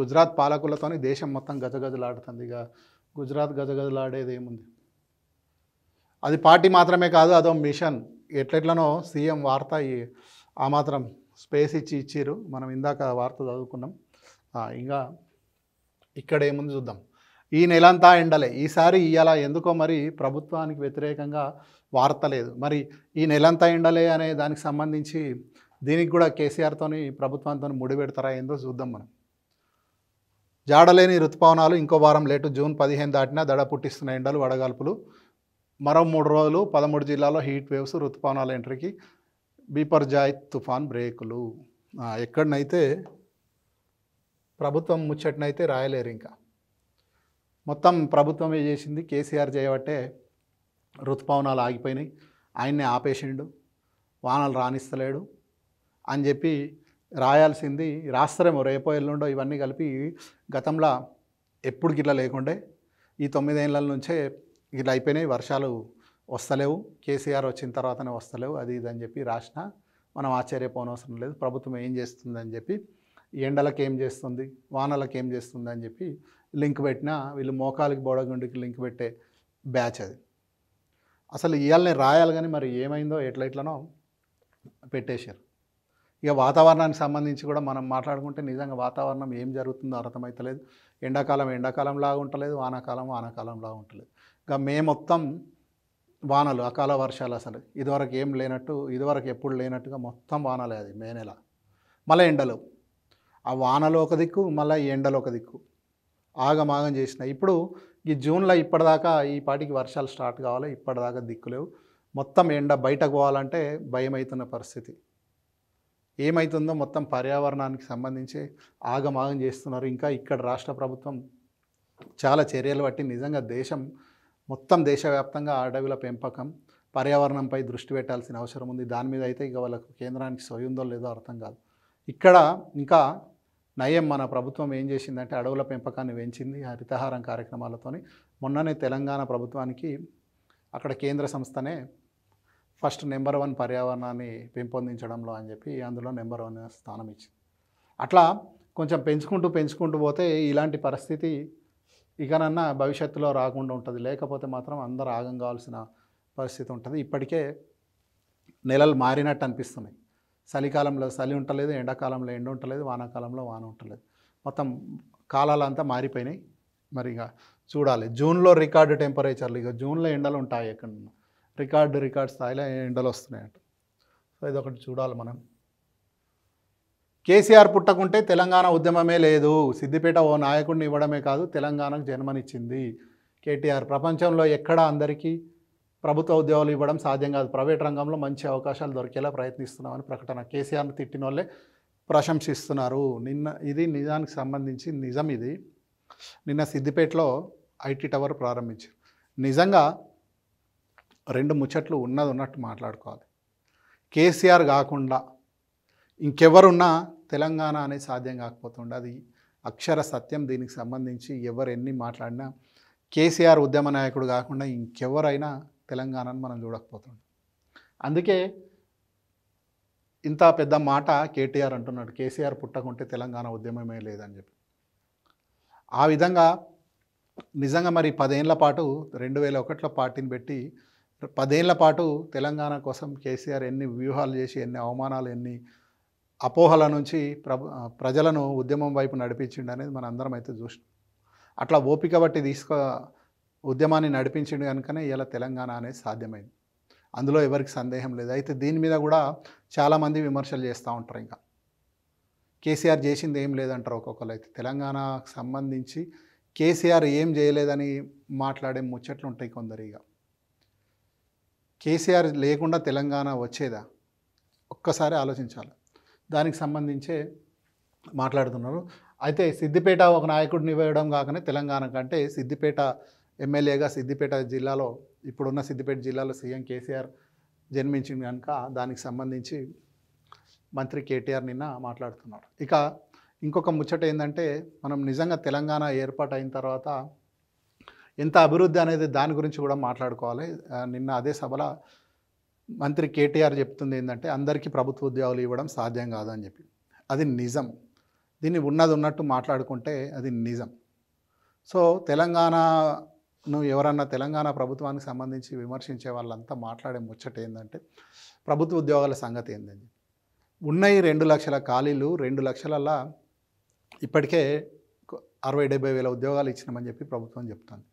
గుజరాత్ పాలకులతోని దేశం మొత్తం గజగజలాడుతుంది ఇక గుజరాత్ గజగజలాడేది ఏముంది అది పార్టీ మాత్రమే కాదు అదో మిషన్ ఎట్లెట్లనో సీఎం వార్త ఆ మాత్రం స్పేస్ ఇచ్చి ఇచ్చారు మనం ఇందాక వార్త చదువుకున్నాం ఇంకా ఇక్కడ ఏముంది చూద్దాం ఈ నెలంతా ఎండలే ఈసారి ఇవాళ ఎందుకో మరి ప్రభుత్వానికి వ్యతిరేకంగా వార్త లేదు మరి ఈ నెలంతా ఎండలే అనే దానికి సంబంధించి దీనికి కూడా కేసీఆర్తోని ప్రభుత్వంతో ముడిపెడతారా ఏందో చూద్దాం మనం జాడలేని రుతుపవనాలు ఇంకో వారం లేటు జూన్ పదిహేను దాటినా దడ పుట్టిస్తున్న ఎండలు వడగాల్పులు మరో మూడు రోజులు పదమూడు జిల్లాలో హీట్ వేవ్స్ రుతుపవనాల ఎంట్రీకి బీపర్జాయ్ తుఫాన్ బ్రేకులు ఎక్కడనైతే ప్రభుత్వం ముచ్చటనైతే రాయలేరు ఇంకా మొత్తం ప్రభుత్వమే చేసింది కేసీఆర్ చేయబట్టే ఋతుపవనాలు ఆగిపోయినాయి ఆయన్నే ఆపేసిండు వానలు రాణిస్తలేడు అని చెప్పి రాయాల్సింది రాస్తారేమో రేపో ఎల్లుండో ఇవన్నీ కలిపి గతంలో ఎప్పుడు గిట్లా లేకుండే ఈ తొమ్మిదేళ్ళ నుంచే ఇట్లా అయిపోయినాయి వర్షాలు వస్తలేవు కేసీఆర్ వచ్చిన తర్వాతనే వస్తలేవు అది ఇదని చెప్పి రాసిన మనం ఆశ్చర్యపోనవసరం లేదు ప్రభుత్వం ఏం చేస్తుందని చెప్పి ఎండలకు ఏం చేస్తుంది వానలకు ఏం చేస్తుంది అని చెప్పి లింక్ పెట్టినా వీళ్ళు మోకాలికి బోడగుండికి లింక్ పెట్టే బ్యాచ్ అది అసలు ఇవాళని రాయాలి కానీ మరి ఏమైందో ఎట్లా ఎట్లనో పెట్టేశారు ఇక వాతావరణానికి సంబంధించి కూడా మనం మాట్లాడుకుంటే నిజంగా వాతావరణం ఏం జరుగుతుందో అర్థమవుతలేదు ఎండాకాలం ఎండాకాలంలాగా ఉంటలేదు వానాకాలం వానాకాలంలాగా ఉంటలేదు ఇక మే మొత్తం వానలు అకాల వర్షాలు అసలు ఇదివరకు ఏం లేనట్టు ఇదివరకు ఎప్పుడు లేనట్టుగా మొత్తం వానలే అది మే నెల మళ్ళీ ఎండలు ఆ వానలు ఒక దిక్కు మళ్ళీ ఎండలు ఒక దిక్కు ఆగమాగం చేసిన ఇప్పుడు ఈ జూన్లో ఇప్పటిదాకా ఈ పాటికి వర్షాలు స్టార్ట్ కావాలి ఇప్పటిదాకా లేవు మొత్తం ఎండ బయటకు పోవాలంటే భయమవుతున్న పరిస్థితి ఏమవుతుందో మొత్తం పర్యావరణానికి సంబంధించి ఆగమాగం చేస్తున్నారు ఇంకా ఇక్కడ రాష్ట్ర ప్రభుత్వం చాలా చర్యలు బట్టి నిజంగా దేశం మొత్తం దేశవ్యాప్తంగా అడవుల పెంపకం పర్యావరణంపై దృష్టి పెట్టాల్సిన అవసరం ఉంది దాని మీద అయితే ఇక వాళ్ళకు కేంద్రానికి సోయి ఉందో లేదో అర్థం కాదు ఇక్కడ ఇంకా నయం మన ప్రభుత్వం ఏం చేసిందంటే అడవుల పెంపకాన్ని పెంచింది హరితహారం కార్యక్రమాలతోని మొన్ననే తెలంగాణ ప్రభుత్వానికి అక్కడ కేంద్ర సంస్థనే ఫస్ట్ నెంబర్ వన్ పర్యావరణాన్ని పెంపొందించడంలో అని చెప్పి అందులో నెంబర్ వన్ స్థానం ఇచ్చింది అట్లా కొంచెం పెంచుకుంటూ పెంచుకుంటూ పోతే ఇలాంటి పరిస్థితి ఇకనన్నా భవిష్యత్తులో రాకుండా ఉంటుంది లేకపోతే మాత్రం అందరు ఆగం కావాల్సిన పరిస్థితి ఉంటుంది ఇప్పటికే నెలలు మారినట్టు అనిపిస్తున్నాయి చలికాలంలో చలి ఉండలేదు ఎండాకాలంలో ఎండ ఉండలేదు వానాకాలంలో వాన ఉండలేదు మొత్తం కాలాలంతా మారిపోయినాయి మరి ఇక చూడాలి జూన్లో రికార్డు టెంపరేచర్లు ఇక జూన్లో ఎండలు ఉంటాయి ఎక్కడ రికార్డు రికార్డ్ స్థాయిలో ఎండలు వస్తున్నాయి అంట సో ఇదొకటి చూడాలి మనం కేసీఆర్ పుట్టకుంటే తెలంగాణ ఉద్యమమే లేదు సిద్దిపేట ఓ నాయకుడిని ఇవ్వడమే కాదు తెలంగాణకు జన్మనిచ్చింది కేటీఆర్ ప్రపంచంలో ఎక్కడా అందరికీ ప్రభుత్వ ఉద్యోగాలు ఇవ్వడం సాధ్యం కాదు ప్రైవేట్ రంగంలో మంచి అవకాశాలు దొరికేలా ప్రయత్నిస్తున్నామని ప్రకటన కేసీఆర్ను తిట్టిన వాళ్ళే ప్రశంసిస్తున్నారు నిన్న ఇది నిజానికి సంబంధించి నిజం ఇది నిన్న సిద్దిపేటలో ఐటీ టవర్ ప్రారంభించారు నిజంగా రెండు ముచ్చట్లు ఉన్నది ఉన్నట్టు మాట్లాడుకోవాలి కేసీఆర్ కాకుండా ఇంకెవరున్నా తెలంగాణ అనేది సాధ్యం కాకపోతుండే అది అక్షర సత్యం దీనికి సంబంధించి ఎవరు ఎన్ని మాట్లాడినా కేసీఆర్ ఉద్యమ నాయకుడు కాకుండా ఇంకెవరైనా తెలంగాణను మనం చూడకపోతుండే అందుకే ఇంత పెద్ద మాట కేటీఆర్ అంటున్నాడు కేసీఆర్ పుట్టకుంటే తెలంగాణ ఉద్యమమే లేదని చెప్పి ఆ విధంగా నిజంగా మరి పదేళ్ల పాటు రెండు వేల ఒకటిలో పార్టీని పెట్టి పదేళ్ల పాటు తెలంగాణ కోసం కేసీఆర్ ఎన్ని వ్యూహాలు చేసి ఎన్ని అవమానాలు ఎన్ని అపోహల నుంచి ప్రజలను ఉద్యమం వైపు నడిపించిండు అనేది మన అందరం అయితే చూసినాం అట్లా ఓపిక బట్టి తీసుకో ఉద్యమాన్ని నడిపించిండు కనుకనే ఇలా తెలంగాణ అనేది సాధ్యమైంది అందులో ఎవరికి సందేహం లేదు అయితే దీని మీద కూడా చాలామంది విమర్శలు చేస్తూ ఉంటారు ఇంకా కేసీఆర్ చేసింది ఏం లేదంటారు ఒక్కొక్కరు అయితే తెలంగాణకు సంబంధించి కేసీఆర్ ఏం చేయలేదని మాట్లాడే ముచ్చట్లు ఉంటాయి కొందరు ఇక కేసీఆర్ లేకుండా తెలంగాణ వచ్చేదా ఒక్కసారి ఆలోచించాలి దానికి సంబంధించే మాట్లాడుతున్నారు అయితే సిద్దిపేట ఒక నాయకుడిని ఇవ్వడం కాకనే తెలంగాణ కంటే సిద్దిపేట ఎమ్మెల్యేగా సిద్దిపేట జిల్లాలో ఇప్పుడున్న సిద్దిపేట జిల్లాలో సీఎం కేసీఆర్ జన్మించింది కనుక దానికి సంబంధించి మంత్రి కేటీఆర్ నిన్న మాట్లాడుతున్నారు ఇక ఇంకొక ముచ్చట ఏంటంటే మనం నిజంగా తెలంగాణ ఏర్పాటు అయిన తర్వాత ఎంత అభివృద్ధి అనేది దాని గురించి కూడా మాట్లాడుకోవాలి నిన్న అదే సభలో మంత్రి కేటీఆర్ చెప్తుంది ఏంటంటే అందరికీ ప్రభుత్వ ఉద్యోగాలు ఇవ్వడం సాధ్యం కాదని చెప్పి అది నిజం దీన్ని ఉన్నది ఉన్నట్టు మాట్లాడుకుంటే అది నిజం సో తెలంగాణను ఎవరన్నా తెలంగాణ ప్రభుత్వానికి సంబంధించి విమర్శించే వాళ్ళంతా మాట్లాడే ముచ్చట ఏంటంటే ప్రభుత్వ ఉద్యోగాల సంగతి ఏంటని ఉన్నాయి రెండు లక్షల ఖాళీలు రెండు లక్షలలా ఇప్పటికే అరవై డెబ్బై వేల ఉద్యోగాలు ఇచ్చినామని చెప్పి ప్రభుత్వం చెప్తుంది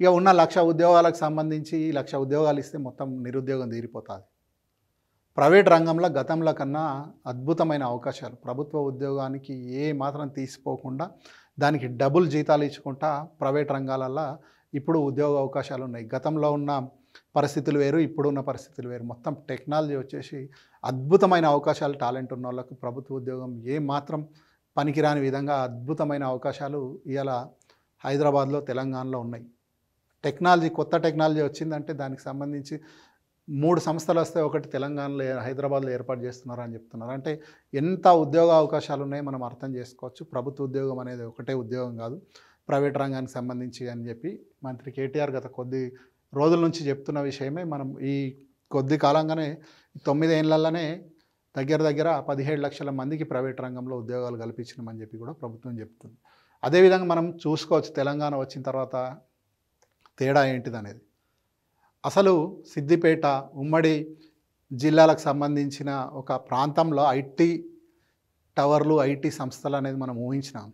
ఇక ఉన్న లక్ష ఉద్యోగాలకు సంబంధించి లక్ష ఉద్యోగాలు ఇస్తే మొత్తం నిరుద్యోగం తీరిపోతుంది ప్రైవేట్ రంగంలో గతంలో కన్నా అద్భుతమైన అవకాశాలు ప్రభుత్వ ఉద్యోగానికి ఏ మాత్రం తీసిపోకుండా దానికి డబుల్ జీతాలు ఇచ్చుకుంటా ప్రైవేట్ రంగాలల్లో ఇప్పుడు ఉద్యోగ అవకాశాలు ఉన్నాయి గతంలో ఉన్న పరిస్థితులు వేరు ఇప్పుడున్న పరిస్థితులు వేరు మొత్తం టెక్నాలజీ వచ్చేసి అద్భుతమైన అవకాశాలు టాలెంట్ ఉన్న వాళ్ళకు ప్రభుత్వ ఉద్యోగం ఏ మాత్రం పనికిరాని విధంగా అద్భుతమైన అవకాశాలు ఇవాళ హైదరాబాద్లో తెలంగాణలో ఉన్నాయి టెక్నాలజీ కొత్త టెక్నాలజీ వచ్చిందంటే దానికి సంబంధించి మూడు సంస్థలు వస్తే ఒకటి తెలంగాణలో హైదరాబాద్లో ఏర్పాటు చేస్తున్నారు అని చెప్తున్నారు అంటే ఎంత ఉద్యోగ అవకాశాలు ఉన్నాయో మనం అర్థం చేసుకోవచ్చు ప్రభుత్వ ఉద్యోగం అనేది ఒకటే ఉద్యోగం కాదు ప్రైవేట్ రంగానికి సంబంధించి అని చెప్పి మంత్రి కేటీఆర్ గత కొద్ది రోజుల నుంచి చెప్తున్న విషయమే మనం ఈ కొద్ది కాలంగానే తొమ్మిదేళ్లలోనే దగ్గర దగ్గర పదిహేడు లక్షల మందికి ప్రైవేట్ రంగంలో ఉద్యోగాలు కల్పించినామని చెప్పి కూడా ప్రభుత్వం చెప్తుంది అదేవిధంగా మనం చూసుకోవచ్చు తెలంగాణ వచ్చిన తర్వాత తేడా ఏంటిదనేది అసలు సిద్దిపేట ఉమ్మడి జిల్లాలకు సంబంధించిన ఒక ప్రాంతంలో ఐటీ టవర్లు ఐటీ సంస్థలు అనేది మనం ఊహించినాం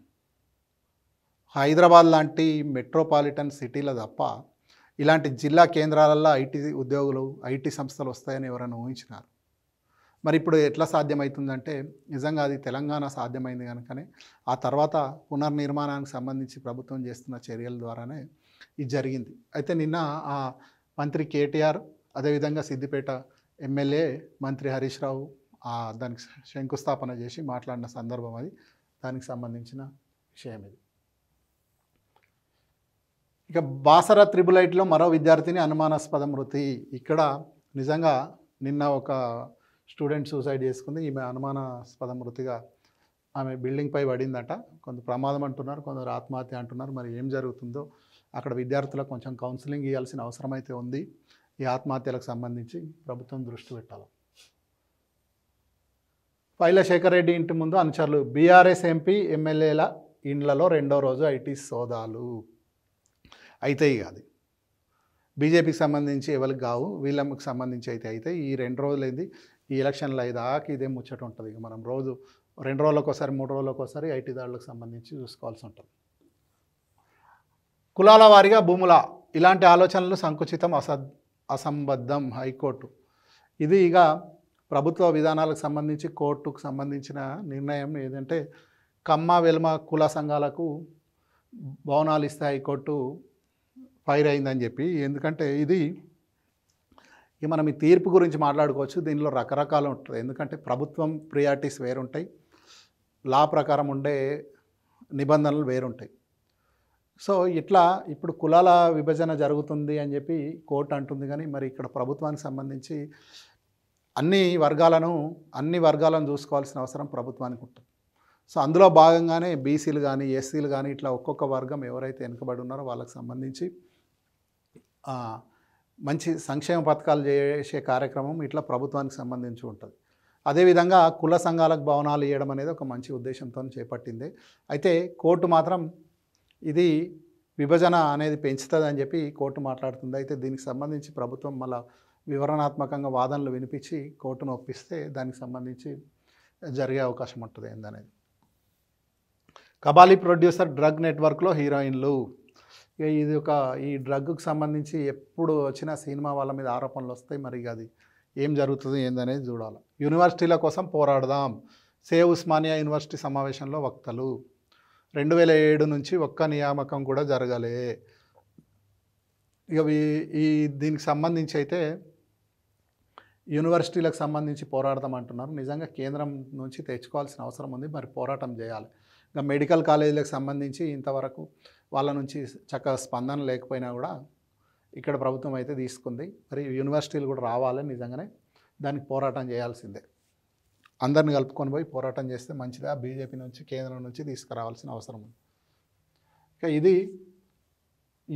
హైదరాబాద్ లాంటి మెట్రోపాలిటన్ సిటీల తప్ప ఇలాంటి జిల్లా కేంద్రాలలో ఐటీ ఉద్యోగులు ఐటీ సంస్థలు వస్తాయని ఎవరైనా ఊహించినారు మరి ఇప్పుడు ఎట్లా సాధ్యమవుతుందంటే నిజంగా అది తెలంగాణ సాధ్యమైంది కనుకనే ఆ తర్వాత పునర్నిర్మాణానికి సంబంధించి ప్రభుత్వం చేస్తున్న చర్యల ద్వారానే ఇది జరిగింది అయితే నిన్న ఆ మంత్రి కేటీఆర్ అదేవిధంగా సిద్దిపేట ఎమ్మెల్యే మంత్రి హరీష్ రావు దానికి శంకుస్థాపన చేసి మాట్లాడిన సందర్భం అది దానికి సంబంధించిన విషయం ఇది ఇక బాసర త్రిబులైట్లో మరో విద్యార్థిని అనుమానాస్పద మృతి ఇక్కడ నిజంగా నిన్న ఒక స్టూడెంట్ సూసైడ్ చేసుకుంది ఈమె అనుమానాస్పద మృతిగా ఆమె బిల్డింగ్పై పడిందట కొంత ప్రమాదం అంటున్నారు కొందరు ఆత్మహత్య అంటున్నారు మరి ఏం జరుగుతుందో అక్కడ విద్యార్థులకు కొంచెం కౌన్సిలింగ్ ఇవ్వాల్సిన అవసరం అయితే ఉంది ఈ ఆత్మహత్యలకు సంబంధించి ప్రభుత్వం దృష్టి పెట్టాలి శేఖర్ రెడ్డి ఇంటి ముందు అనుచరులు బీఆర్ఎస్ ఎంపీ ఎమ్మెల్యేల ఇండ్లలో రెండో రోజు ఐటీ సోదాలు అయితే అది బీజేపీకి సంబంధించి ఎవరికి కావు వీళ్ళకి సంబంధించి అయితే అయితే ఈ రెండు రోజులైంది ఈ ఎలక్షన్లు అయ్యేదాకా ఇదే ముచ్చట ఉంటుంది మనం రోజు రెండు రోజులకోసారి మూడు రోజులకోసారి ఐటీ దాడులకు సంబంధించి చూసుకోవాల్సి ఉంటుంది కులాల వారీగా భూముల ఇలాంటి ఆలోచనలు సంకుచితం అస అసంబద్ధం హైకోర్టు ఇది ఇక ప్రభుత్వ విధానాలకు సంబంధించి కోర్టుకు సంబంధించిన నిర్ణయం ఏదంటే కమ్మ వెలుమ కుల సంఘాలకు భవనాలు ఇస్తే హైకోర్టు ఫైర్ అయిందని చెప్పి ఎందుకంటే ఇది ఇక మనం ఈ తీర్పు గురించి మాట్లాడుకోవచ్చు దీనిలో రకరకాలు ఉంటుంది ఎందుకంటే ప్రభుత్వం ప్రియారిటీస్ వేరుంటాయి లా ప్రకారం ఉండే నిబంధనలు వేరుంటాయి సో ఇట్లా ఇప్పుడు కులాల విభజన జరుగుతుంది అని చెప్పి కోర్టు అంటుంది కానీ మరి ఇక్కడ ప్రభుత్వానికి సంబంధించి అన్ని వర్గాలను అన్ని వర్గాలను చూసుకోవాల్సిన అవసరం ప్రభుత్వానికి ఉంటుంది సో అందులో భాగంగానే బీసీలు కానీ ఎస్సీలు కానీ ఇట్లా ఒక్కొక్క వర్గం ఎవరైతే వెనుకబడి ఉన్నారో వాళ్ళకి సంబంధించి మంచి సంక్షేమ పథకాలు చేసే కార్యక్రమం ఇట్లా ప్రభుత్వానికి సంబంధించి ఉంటుంది అదేవిధంగా కుల సంఘాలకు భవనాలు ఇవ్వడం అనేది ఒక మంచి ఉద్దేశంతో చేపట్టింది అయితే కోర్టు మాత్రం ఇది విభజన అనేది పెంచుతుందని చెప్పి కోర్టు మాట్లాడుతుంది అయితే దీనికి సంబంధించి ప్రభుత్వం మళ్ళా వివరణాత్మకంగా వాదనలు వినిపించి కోర్టును ఒప్పిస్తే దానికి సంబంధించి జరిగే అవకాశం ఉంటుంది ఏందనేది కబాలి ప్రొడ్యూసర్ డ్రగ్ నెట్వర్క్లో హీరోయిన్లు ఇక ఇది ఒక ఈ డ్రగ్కు సంబంధించి ఎప్పుడు వచ్చినా సినిమా వాళ్ళ మీద ఆరోపణలు వస్తాయి మరి అది ఏం జరుగుతుంది ఏందనేది చూడాలి యూనివర్సిటీల కోసం పోరాడదాం సేవ్ ఉస్మానియా యూనివర్సిటీ సమావేశంలో వక్తలు రెండు వేల ఏడు నుంచి ఒక్క నియామకం కూడా జరగలే ఇక ఈ దీనికి సంబంధించి అయితే యూనివర్సిటీలకు సంబంధించి పోరాడదాం అంటున్నారు నిజంగా కేంద్రం నుంచి తెచ్చుకోవాల్సిన అవసరం ఉంది మరి పోరాటం చేయాలి ఇంకా మెడికల్ కాలేజీలకు సంబంధించి ఇంతవరకు వాళ్ళ నుంచి చక్కగా స్పందన లేకపోయినా కూడా ఇక్కడ ప్రభుత్వం అయితే తీసుకుంది మరి యూనివర్సిటీలు కూడా రావాలి నిజంగానే దానికి పోరాటం చేయాల్సిందే అందరిని కలుపుకొని పోయి పోరాటం చేస్తే మంచిదా బీజేపీ నుంచి కేంద్రం నుంచి తీసుకురావాల్సిన అవసరం ఉంది ఇక ఇది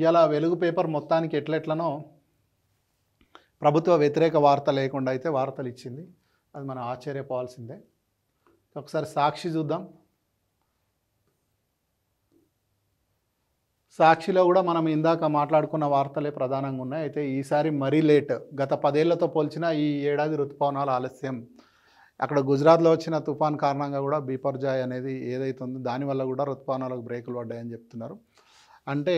ఇలా వెలుగు పేపర్ మొత్తానికి ఎట్లెట్లనో ప్రభుత్వ వ్యతిరేక వార్త లేకుండా అయితే వార్తలు ఇచ్చింది అది మనం ఆశ్చర్యపోవాల్సిందే ఒకసారి సాక్షి చూద్దాం సాక్షిలో కూడా మనం ఇందాక మాట్లాడుకున్న వార్తలే ప్రధానంగా ఉన్నాయి అయితే ఈసారి మరీ లేట్ గత పదేళ్లతో పోల్చినా ఈ ఏడాది రుతుపవనాలు ఆలస్యం అక్కడ గుజరాత్లో వచ్చిన తుఫాన్ కారణంగా కూడా బీపర్జాయ్ అనేది ఏదైతుందో దానివల్ల కూడా రుతుపానాలకు బ్రేకులు పడ్డాయని చెప్తున్నారు అంటే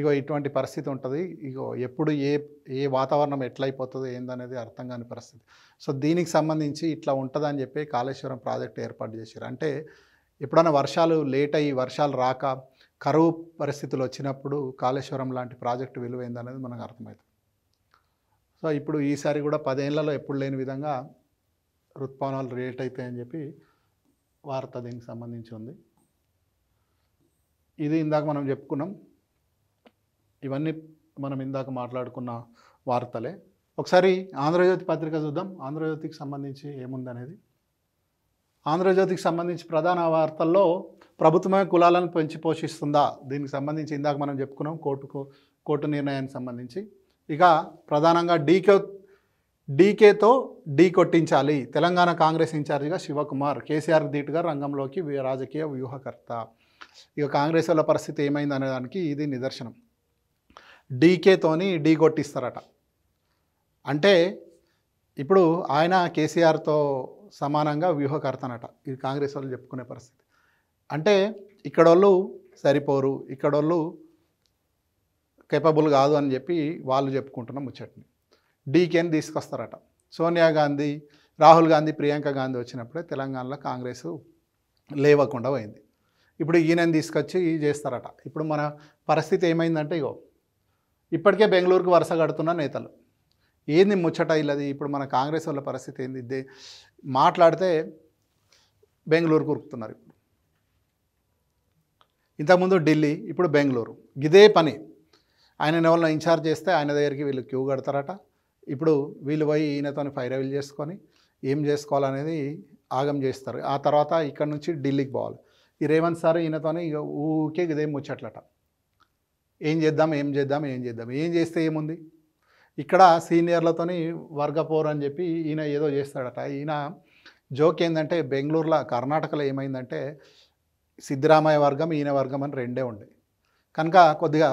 ఇగో ఇటువంటి పరిస్థితి ఉంటుంది ఇగో ఎప్పుడు ఏ ఏ వాతావరణం ఎట్లయిపోతుందో ఏందనేది అర్థం కాని పరిస్థితి సో దీనికి సంబంధించి ఇట్లా ఉంటుందని చెప్పి కాళేశ్వరం ప్రాజెక్ట్ ఏర్పాటు చేశారు అంటే ఎప్పుడైనా వర్షాలు లేట్ అయ్యి వర్షాలు రాక కరువు పరిస్థితులు వచ్చినప్పుడు కాళేశ్వరం లాంటి ప్రాజెక్టు విలువ ఏందనేది మనకు అర్థమవుతుంది సో ఇప్పుడు ఈసారి కూడా పదేళ్లలో ఎప్పుడు లేని విధంగా ఋతుపవనాలు రియేట్ అవుతాయని చెప్పి వార్త దీనికి సంబంధించి ఉంది ఇది ఇందాక మనం చెప్పుకున్నాం ఇవన్నీ మనం ఇందాక మాట్లాడుకున్న వార్తలే ఒకసారి ఆంధ్రజ్యోతి పత్రిక చూద్దాం ఆంధ్రజ్యోతికి సంబంధించి ఏముందనేది ఆంధ్రజ్యోతికి సంబంధించి ప్రధాన వార్తల్లో ప్రభుత్వమే కులాలను పెంచి పోషిస్తుందా దీనికి సంబంధించి ఇందాక మనం చెప్పుకున్నాం కోర్టుకు కోర్టు నిర్ణయానికి సంబంధించి ఇక ప్రధానంగా డీకే డీకేతో డీ కొట్టించాలి తెలంగాణ కాంగ్రెస్ ఇన్ఛార్జిగా శివకుమార్ కేసీఆర్ ధీటుగా రంగంలోకి రాజకీయ వ్యూహకర్త ఇక కాంగ్రెస్ వాళ్ళ పరిస్థితి ఏమైంది అనేదానికి ఇది నిదర్శనం డీకేతోని డీ కొట్టిస్తారట అంటే ఇప్పుడు ఆయన కేసీఆర్తో సమానంగా వ్యూహకర్తనట ఇది కాంగ్రెస్ వాళ్ళు చెప్పుకునే పరిస్థితి అంటే ఇక్కడోళ్ళు సరిపోరు ఇక్కడోళ్ళు కేపబుల్ కాదు అని చెప్పి వాళ్ళు చెప్పుకుంటున్న ముచ్చట్ని డీకేని తీసుకొస్తారట సోనియా గాంధీ రాహుల్ గాంధీ ప్రియాంక గాంధీ వచ్చినప్పుడే తెలంగాణలో కాంగ్రెస్ లేవకుండా పోయింది ఇప్పుడు ఈయనని తీసుకొచ్చి చేస్తారట ఇప్పుడు మన పరిస్థితి ఏమైందంటే ఇగో ఇప్పటికే బెంగళూరుకు వరుస కడుతున్న నేతలు ఏంది ముచ్చట ఇల్లది ఇప్పుడు మన కాంగ్రెస్ వాళ్ళ పరిస్థితి ఏంది ఇదే మాట్లాడితే బెంగళూరుకు ఉరుకుతున్నారు ఇప్పుడు ఇంతకుముందు ఢిల్లీ ఇప్పుడు బెంగళూరు ఇదే పని ఆయన ఎవరిలో ఇన్ఛార్జ్ చేస్తే ఆయన దగ్గరికి వీళ్ళు క్యూ కడతారట ఇప్పుడు వీళ్ళు పోయి ఈయనతో ఫైర్ అవిల్ చేసుకొని ఏం చేసుకోవాలనేది ఆగం చేస్తారు ఆ తర్వాత ఇక్కడ నుంచి ఢిల్లీకి పోవాలి ఈ రేవంత్ సార్ ఈయనతో ఇక ఊకే ఇదేం ముచ్చట్లట ఏం చేద్దాం ఏం చేద్దాం ఏం చేద్దాం ఏం చేస్తే ఏముంది ఇక్కడ సీనియర్లతోని వర్గపోర్ అని చెప్పి ఈయన ఏదో చేస్తాడట ఈయన జోక్ ఏంటంటే బెంగళూరులో కర్ణాటకలో ఏమైందంటే సిద్ధరామయ్య వర్గం ఈయన వర్గం అని రెండే ఉండే కనుక కొద్దిగా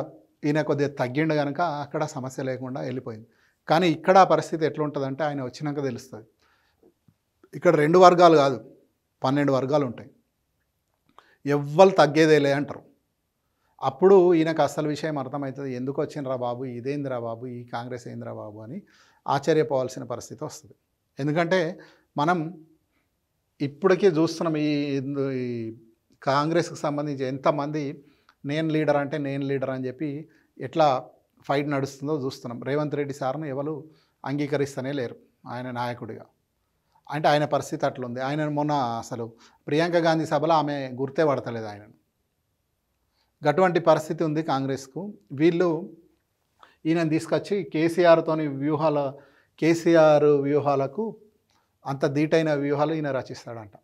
ఈయన కొద్దిగా తగ్గిండు కనుక అక్కడ సమస్య లేకుండా వెళ్ళిపోయింది కానీ ఇక్కడ పరిస్థితి ఎట్లుంటుందంటే ఆయన వచ్చినాక తెలుస్తుంది ఇక్కడ రెండు వర్గాలు కాదు పన్నెండు వర్గాలు ఉంటాయి ఎవ్వరు తగ్గేదేలే అంటారు అప్పుడు ఈయనకు అసలు విషయం అర్థమవుతుంది ఎందుకు వచ్చిండ్రా బాబు ఇదేందిరా బాబు ఈ కాంగ్రెస్ ఏందిరా బాబు అని ఆశ్చర్యపోవాల్సిన పరిస్థితి వస్తుంది ఎందుకంటే మనం ఇప్పటికీ చూస్తున్నాం ఈ కాంగ్రెస్కి సంబంధించి ఎంతమంది నేను లీడర్ అంటే నేను లీడర్ అని చెప్పి ఎట్లా ఫైట్ నడుస్తుందో చూస్తున్నాం రేవంత్ రెడ్డి సార్ను ఎవరు అంగీకరిస్తూనే లేరు ఆయన నాయకుడిగా అంటే ఆయన పరిస్థితి అట్లుంది ఆయన మొన్న అసలు ప్రియాంక గాంధీ సభలో ఆమె గుర్తే పడతలేదు ఆయనను అటువంటి పరిస్థితి ఉంది కాంగ్రెస్కు వీళ్ళు ఈయనను తీసుకొచ్చి కేసీఆర్తోని వ్యూహాల కేసీఆర్ వ్యూహాలకు అంత ధీటైన వ్యూహాలు ఈయన రచిస్తాడంట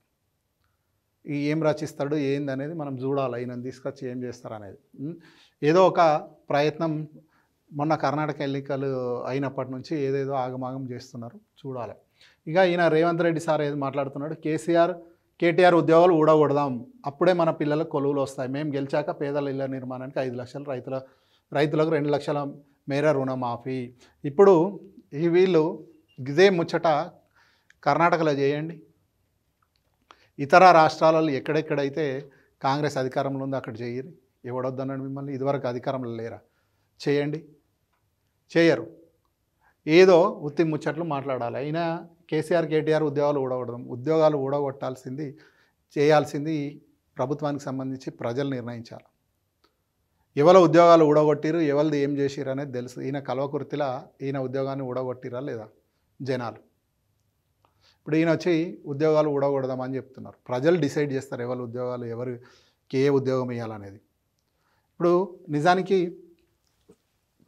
ఈ ఏం రచిస్తాడు ఏందనేది మనం చూడాలి ఈయనను తీసుకొచ్చి ఏం చేస్తారనేది ఏదో ఒక ప్రయత్నం మొన్న కర్ణాటక ఎన్నికలు అయినప్పటి నుంచి ఏదేదో ఆగమాగం చేస్తున్నారు చూడాలి ఇక ఈయన రేవంత్ రెడ్డి సార్ ఏది మాట్లాడుతున్నాడు కేసీఆర్ కేటీఆర్ ఉద్యోగాలు ఊడగొడదాం అప్పుడే మన పిల్లలకు కొలువులు వస్తాయి మేము గెలిచాక పేదల ఇళ్ల నిర్మాణానికి ఐదు లక్షలు రైతుల రైతులకు రెండు లక్షల మేర రుణమాఫీ ఇప్పుడు ఈ వీళ్ళు ఇదే ముచ్చట కర్ణాటకలో చేయండి ఇతర రాష్ట్రాలలో ఎక్కడెక్కడైతే కాంగ్రెస్ అధికారంలో ఉందో అక్కడ చేయరు ఇవ్వడొద్దన్నాడు మిమ్మల్ని ఇదివరకు అధికారంలో లేరా చేయండి చేయరు ఏదో ఉత్తి ముచ్చట్లు మాట్లాడాలి అయినా కేసీఆర్ కేటీఆర్ ఉద్యోగాలు ఊడగొట్టడం ఉద్యోగాలు ఊడగొట్టాల్సింది చేయాల్సింది ప్రభుత్వానికి సంబంధించి ప్రజలు నిర్ణయించాలి ఎవరు ఉద్యోగాలు ఊడగొట్టిరు ఎవరిది ఏం చేసిరు అనేది తెలుసు ఈయన కలవకృతిలా ఈయన ఉద్యోగాన్ని ఊడగొట్టిరా లేదా జనాలు ఇప్పుడు ఈయన వచ్చి ఉద్యోగాలు ఊడగొడదామని చెప్తున్నారు ప్రజలు డిసైడ్ చేస్తారు ఎవరు ఉద్యోగాలు ఎవరు ఏ ఉద్యోగం ఇవ్వాలనేది ఇప్పుడు నిజానికి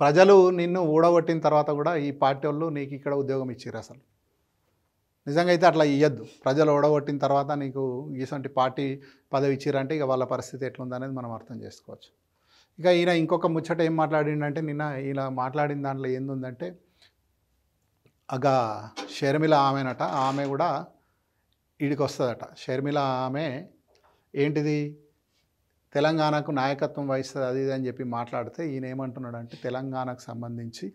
ప్రజలు నిన్ను ఊడగొట్టిన తర్వాత కూడా ఈ పార్టీ వాళ్ళు నీకు ఇక్కడ ఉద్యోగం ఇచ్చారు అసలు నిజంగా అయితే అట్లా ఇవ్వద్దు ప్రజలు ఓడగొట్టిన తర్వాత నీకు ఇటువంటి పార్టీ పదవి ఇచ్చిరంటే ఇక వాళ్ళ పరిస్థితి ఎట్లుందనేది మనం అర్థం చేసుకోవచ్చు ఇక ఈయన ఇంకొక ముచ్చట ఏం మాట్లాడిండంటే నిన్న ఈయన మాట్లాడిన దాంట్లో ఏందంటే అగ షర్మిల ఆమెనట ఆమె కూడా ఈడికి వస్తుందట షర్మిల ఆమె ఏంటిది తెలంగాణకు నాయకత్వం వహిస్తుంది అది ఇది అని చెప్పి మాట్లాడితే ఈయన ఏమంటున్నాడంటే తెలంగాణకు సంబంధించి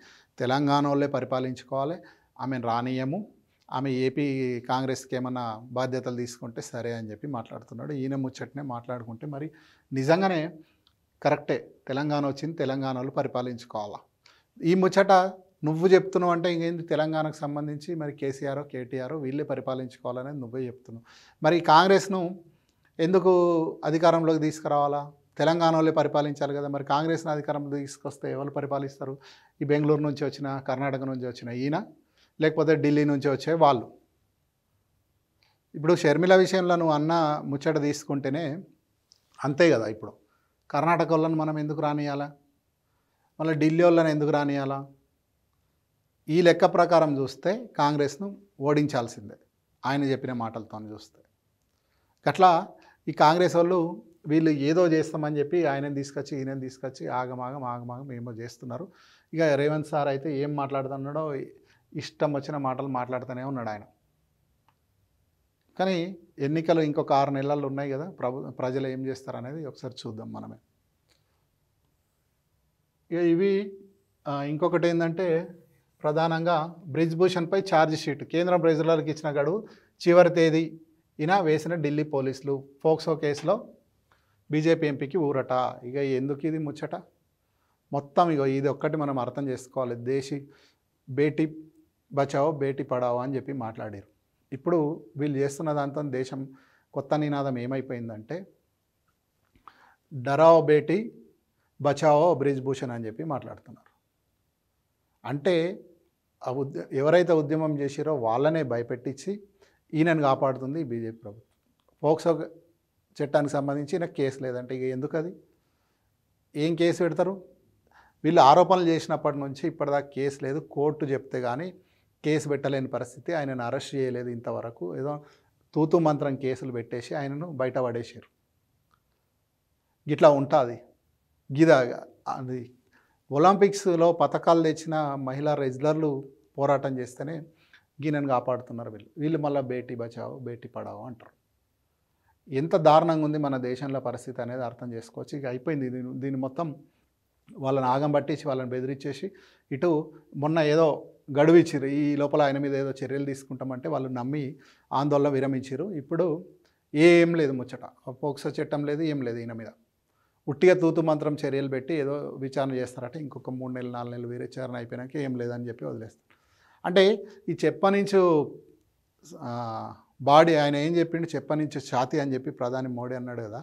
తెలంగాణ వాళ్ళే పరిపాలించుకోవాలి ఆమెను రానియము ఆమె ఏపీ కాంగ్రెస్కి ఏమన్నా బాధ్యతలు తీసుకుంటే సరే అని చెప్పి మాట్లాడుతున్నాడు ఈయన ముచ్చటనే మాట్లాడుకుంటే మరి నిజంగానే కరెక్టే తెలంగాణ వచ్చింది తెలంగాణ వాళ్ళు పరిపాలించుకోవాలా ఈ ముచ్చట నువ్వు చెప్తున్నావు అంటే ఇంకేంది తెలంగాణకు సంబంధించి మరి కేసీఆర్ కేటీఆర్ వీళ్ళే పరిపాలించుకోవాలనేది నువ్వే చెప్తున్నావు మరి కాంగ్రెస్ను ఎందుకు అధికారంలోకి తీసుకురావాలా తెలంగాణ వాళ్ళే పరిపాలించాలి కదా మరి కాంగ్రెస్ని అధికారంలో తీసుకొస్తే ఎవరు పరిపాలిస్తారు ఈ బెంగళూరు నుంచి వచ్చిన కర్ణాటక నుంచి వచ్చిన ఈయన లేకపోతే ఢిల్లీ నుంచి వచ్చే వాళ్ళు ఇప్పుడు షర్మిల విషయంలో నువ్వు అన్న ముచ్చట తీసుకుంటేనే అంతే కదా ఇప్పుడు కర్ణాటక వాళ్ళని మనం ఎందుకు రానియాలా మళ్ళీ ఢిల్లీ వాళ్ళని ఎందుకు రానియాలా ఈ లెక్క ప్రకారం చూస్తే కాంగ్రెస్ను ఓడించాల్సిందే ఆయన చెప్పిన మాటలతో చూస్తే అట్లా ఈ కాంగ్రెస్ వాళ్ళు వీళ్ళు ఏదో చేస్తామని చెప్పి ఆయనని తీసుకొచ్చి ఈయనని తీసుకొచ్చి ఆగమాగం ఆగమాగం ఏమో చేస్తున్నారు ఇక రేవంత్ సార్ అయితే ఏం మాట్లాడుతున్నాడో ఇష్టం వచ్చిన మాటలు మాట్లాడుతూనే ఉన్నాడు ఆయన కానీ ఎన్నికలు ఇంకొక ఆరు నెలలు ఉన్నాయి కదా ప్రభు ప్రజలు ఏం చేస్తారు అనేది ఒకసారి చూద్దాం మనమే ఇక ఇవి ఇంకొకటి ఏంటంటే ప్రధానంగా భూషణ్పై ఛార్జ్ షీట్ కేంద్రం ప్రైజులకు ఇచ్చిన గడువు చివరి తేదీ ఈయన వేసిన ఢిల్లీ పోలీసులు ఫోక్సో కేసులో బీజేపీ ఎంపీకి ఊరట ఇక ఎందుకు ఇది ముచ్చట మొత్తం ఇక ఇది ఒక్కటి మనం అర్థం చేసుకోవాలి దేశీ బేటీ బచావో బేటీ పడావో అని చెప్పి మాట్లాడారు ఇప్పుడు వీళ్ళు చేస్తున్న దాంతో దేశం కొత్త నినాదం ఏమైపోయిందంటే డరావో బేటీ బచావో బ్రిజ్ భూషణ్ అని చెప్పి మాట్లాడుతున్నారు అంటే ఆ ఎవరైతే ఉద్యమం చేసిరో వాళ్ళనే భయపెట్టించి ఈయనను కాపాడుతుంది బీజేపీ ప్రభుత్వం పోక్సో చట్టానికి సంబంధించి నాకు కేసు లేదంటే ఇక ఎందుకు అది ఏం కేసు పెడతారు వీళ్ళు ఆరోపణలు చేసినప్పటి నుంచి ఇప్పటిదాకా కేసు లేదు కోర్టు చెప్తే కానీ కేసు పెట్టలేని పరిస్థితి ఆయనను అరెస్ట్ చేయలేదు ఇంతవరకు ఏదో తూతు మంత్రం కేసులు పెట్టేసి ఆయనను బయట పడేసారు ఇట్లా ఉంటుంది గిదా అది ఒలింపిక్స్లో పథకాలు తెచ్చిన మహిళా రెజ్లర్లు పోరాటం చేస్తేనే గీనని కాపాడుతున్నారు వీళ్ళు వీళ్ళు మళ్ళీ బేటీ బచావు బేటీ పడావు అంటారు ఎంత దారుణంగా ఉంది మన దేశంలో పరిస్థితి అనేది అర్థం చేసుకోవచ్చు ఇక అయిపోయింది దీని దీని మొత్తం వాళ్ళని ఆగం పట్టించి వాళ్ళని బెదిరించేసి ఇటు మొన్న ఏదో గడువు ఇచ్చిరు ఈ లోపల ఆయన మీద ఏదో చర్యలు తీసుకుంటామంటే వాళ్ళు నమ్మి ఆందోళన విరమించారు ఇప్పుడు ఏం లేదు ముచ్చట పోక్సో చట్టం లేదు ఏం లేదు ఈయన మీద ఉట్టిగా తూతు మంత్రం చర్యలు పెట్టి ఏదో విచారణ చేస్తారట ఇంకొక మూడు నెలలు నాలుగు నెలలు విచారణ అయిపోయినాక ఏం లేదని చెప్పి వదిలేస్తారు అంటే ఈ చెప్పనించు బాడీ ఆయన ఏం చెప్పిండు చెప్పనించు ఛాతి అని చెప్పి ప్రధాని మోడీ అన్నాడు కదా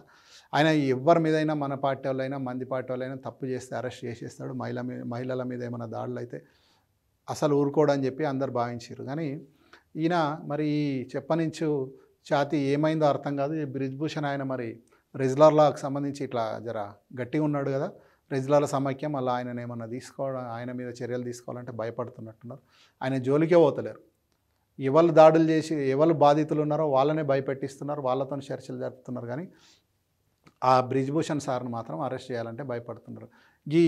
ఆయన ఎవరి మీదైనా మన పార్టీ వాళ్ళైనా మంది పార్టీ వాళ్ళైనా తప్పు చేస్తే అరెస్ట్ చేసేస్తాడు మహిళ మీద మహిళల మీద ఏమైనా దాడులు అయితే అసలు ఊరుకోడని చెప్పి అందరు భావించారు కానీ ఈయన మరి చెప్పనించు ఛాతి ఏమైందో అర్థం కాదు బ్రిజ్భూషణ్ ఆయన మరి రెజ్లర్లాకు సంబంధించి ఇట్లా జర గట్టిగా ఉన్నాడు కదా ప్రజల సమైక్యం మళ్ళీ ఆయన ఏమన్నా తీసుకోవడం ఆయన మీద చర్యలు తీసుకోవాలంటే భయపడుతున్నట్టున్నారు ఆయన జోలికే పోతలేరు ఎవరు దాడులు చేసి ఎవరు బాధితులు ఉన్నారో వాళ్ళనే భయపెట్టిస్తున్నారు వాళ్ళతో చర్చలు జరుపుతున్నారు కానీ ఆ బ్రిజ్భూషణ్ సార్ని మాత్రం అరెస్ట్ చేయాలంటే భయపడుతున్నారు ఈ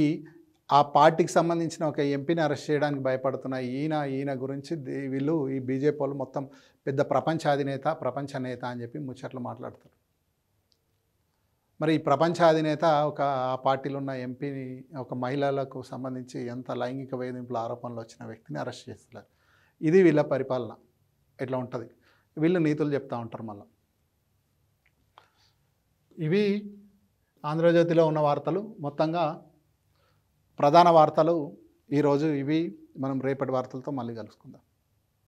ఆ పార్టీకి సంబంధించిన ఒక ఎంపీని అరెస్ట్ చేయడానికి భయపడుతున్న ఈయన ఈయన గురించి వీళ్ళు ఈ బీజేపీ వాళ్ళు మొత్తం పెద్ద ప్రపంచ అధినేత ప్రపంచ నేత అని చెప్పి ముచ్చట్లు మాట్లాడుతారు మరి ఈ ప్రపంచ అధినేత ఒక ఆ పార్టీలో ఉన్న ఎంపీని ఒక మహిళలకు సంబంధించి ఎంత లైంగిక వేధింపుల ఆరోపణలు వచ్చిన వ్యక్తిని అరెస్ట్ చేస్తున్నారు ఇది వీళ్ళ పరిపాలన ఎట్లా ఉంటుంది వీళ్ళు నీతులు చెప్తూ ఉంటారు మళ్ళీ ఇవి ఆంధ్రజ్యోతిలో ఉన్న వార్తలు మొత్తంగా ప్రధాన వార్తలు ఈరోజు ఇవి మనం రేపటి వార్తలతో మళ్ళీ కలుసుకుందాం